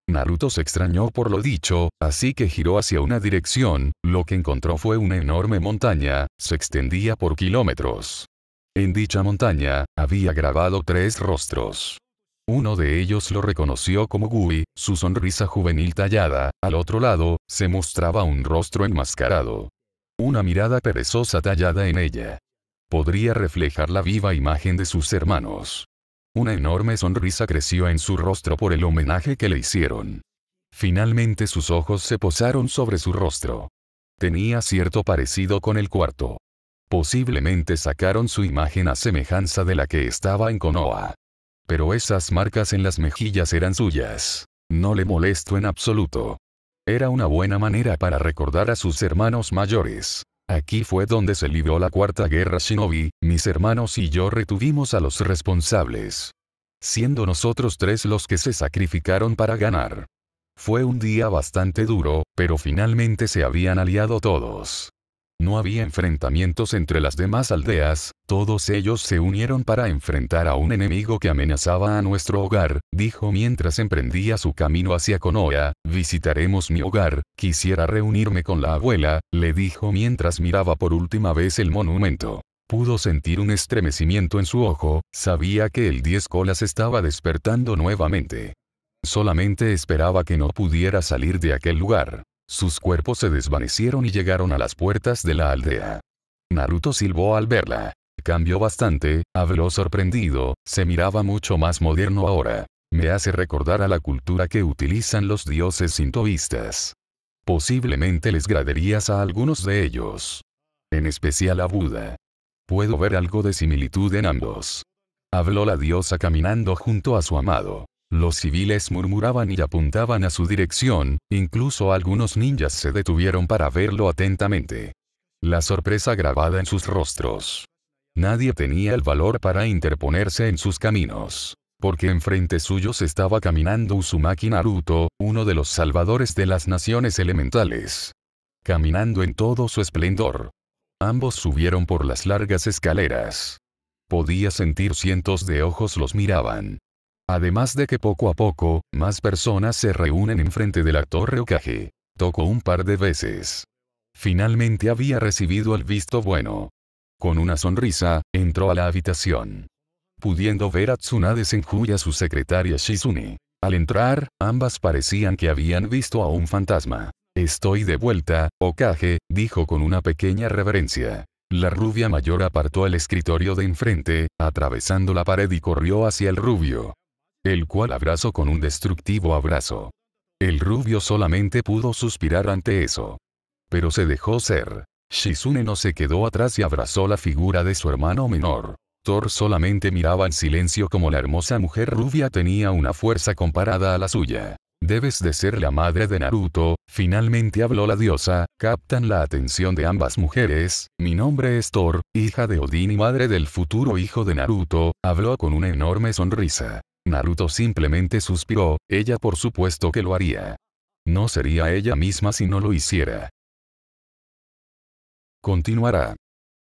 Naruto se extrañó por lo dicho, así que giró hacia una dirección, lo que encontró fue una enorme montaña, se extendía por kilómetros. En dicha montaña, había grabado tres rostros. Uno de ellos lo reconoció como Gui, su sonrisa juvenil tallada, al otro lado, se mostraba un rostro enmascarado. Una mirada perezosa tallada en ella. Podría reflejar la viva imagen de sus hermanos. Una enorme sonrisa creció en su rostro por el homenaje que le hicieron. Finalmente sus ojos se posaron sobre su rostro. Tenía cierto parecido con el cuarto. Posiblemente sacaron su imagen a semejanza de la que estaba en Konoha. Pero esas marcas en las mejillas eran suyas. No le molestó en absoluto. Era una buena manera para recordar a sus hermanos mayores. Aquí fue donde se libró la Cuarta Guerra Shinobi, mis hermanos y yo retuvimos a los responsables. Siendo nosotros tres los que se sacrificaron para ganar. Fue un día bastante duro, pero finalmente se habían aliado todos. No había enfrentamientos entre las demás aldeas, todos ellos se unieron para enfrentar a un enemigo que amenazaba a nuestro hogar, dijo mientras emprendía su camino hacia Konoha, visitaremos mi hogar, quisiera reunirme con la abuela, le dijo mientras miraba por última vez el monumento. Pudo sentir un estremecimiento en su ojo, sabía que el diez colas estaba despertando nuevamente. Solamente esperaba que no pudiera salir de aquel lugar. Sus cuerpos se desvanecieron y llegaron a las puertas de la aldea. Naruto silbó al verla. Cambió bastante, habló sorprendido, se miraba mucho más moderno ahora. Me hace recordar a la cultura que utilizan los dioses sintoístas. Posiblemente les graderías a algunos de ellos. En especial a Buda. Puedo ver algo de similitud en ambos. Habló la diosa caminando junto a su amado. Los civiles murmuraban y apuntaban a su dirección, incluso algunos ninjas se detuvieron para verlo atentamente. La sorpresa grabada en sus rostros. Nadie tenía el valor para interponerse en sus caminos. Porque enfrente suyos estaba caminando Uzumaki Naruto, uno de los salvadores de las naciones elementales. Caminando en todo su esplendor. Ambos subieron por las largas escaleras. Podía sentir cientos de ojos los miraban. Además de que poco a poco, más personas se reúnen enfrente de la torre Okage. Tocó un par de veces. Finalmente había recibido el visto bueno. Con una sonrisa, entró a la habitación. Pudiendo ver a Tsunade Senju y a su secretaria Shizune. Al entrar, ambas parecían que habían visto a un fantasma. Estoy de vuelta, Okage, dijo con una pequeña reverencia. La rubia mayor apartó el escritorio de enfrente, atravesando la pared y corrió hacia el rubio el cual abrazó con un destructivo abrazo. El rubio solamente pudo suspirar ante eso. Pero se dejó ser. Shizune no se quedó atrás y abrazó la figura de su hermano menor. Thor solamente miraba en silencio como la hermosa mujer rubia tenía una fuerza comparada a la suya. Debes de ser la madre de Naruto, finalmente habló la diosa, captan la atención de ambas mujeres, mi nombre es Thor, hija de Odín y madre del futuro hijo de Naruto, habló con una enorme sonrisa. Naruto simplemente suspiró, ella por supuesto que lo haría. No sería ella misma si no lo hiciera. Continuará.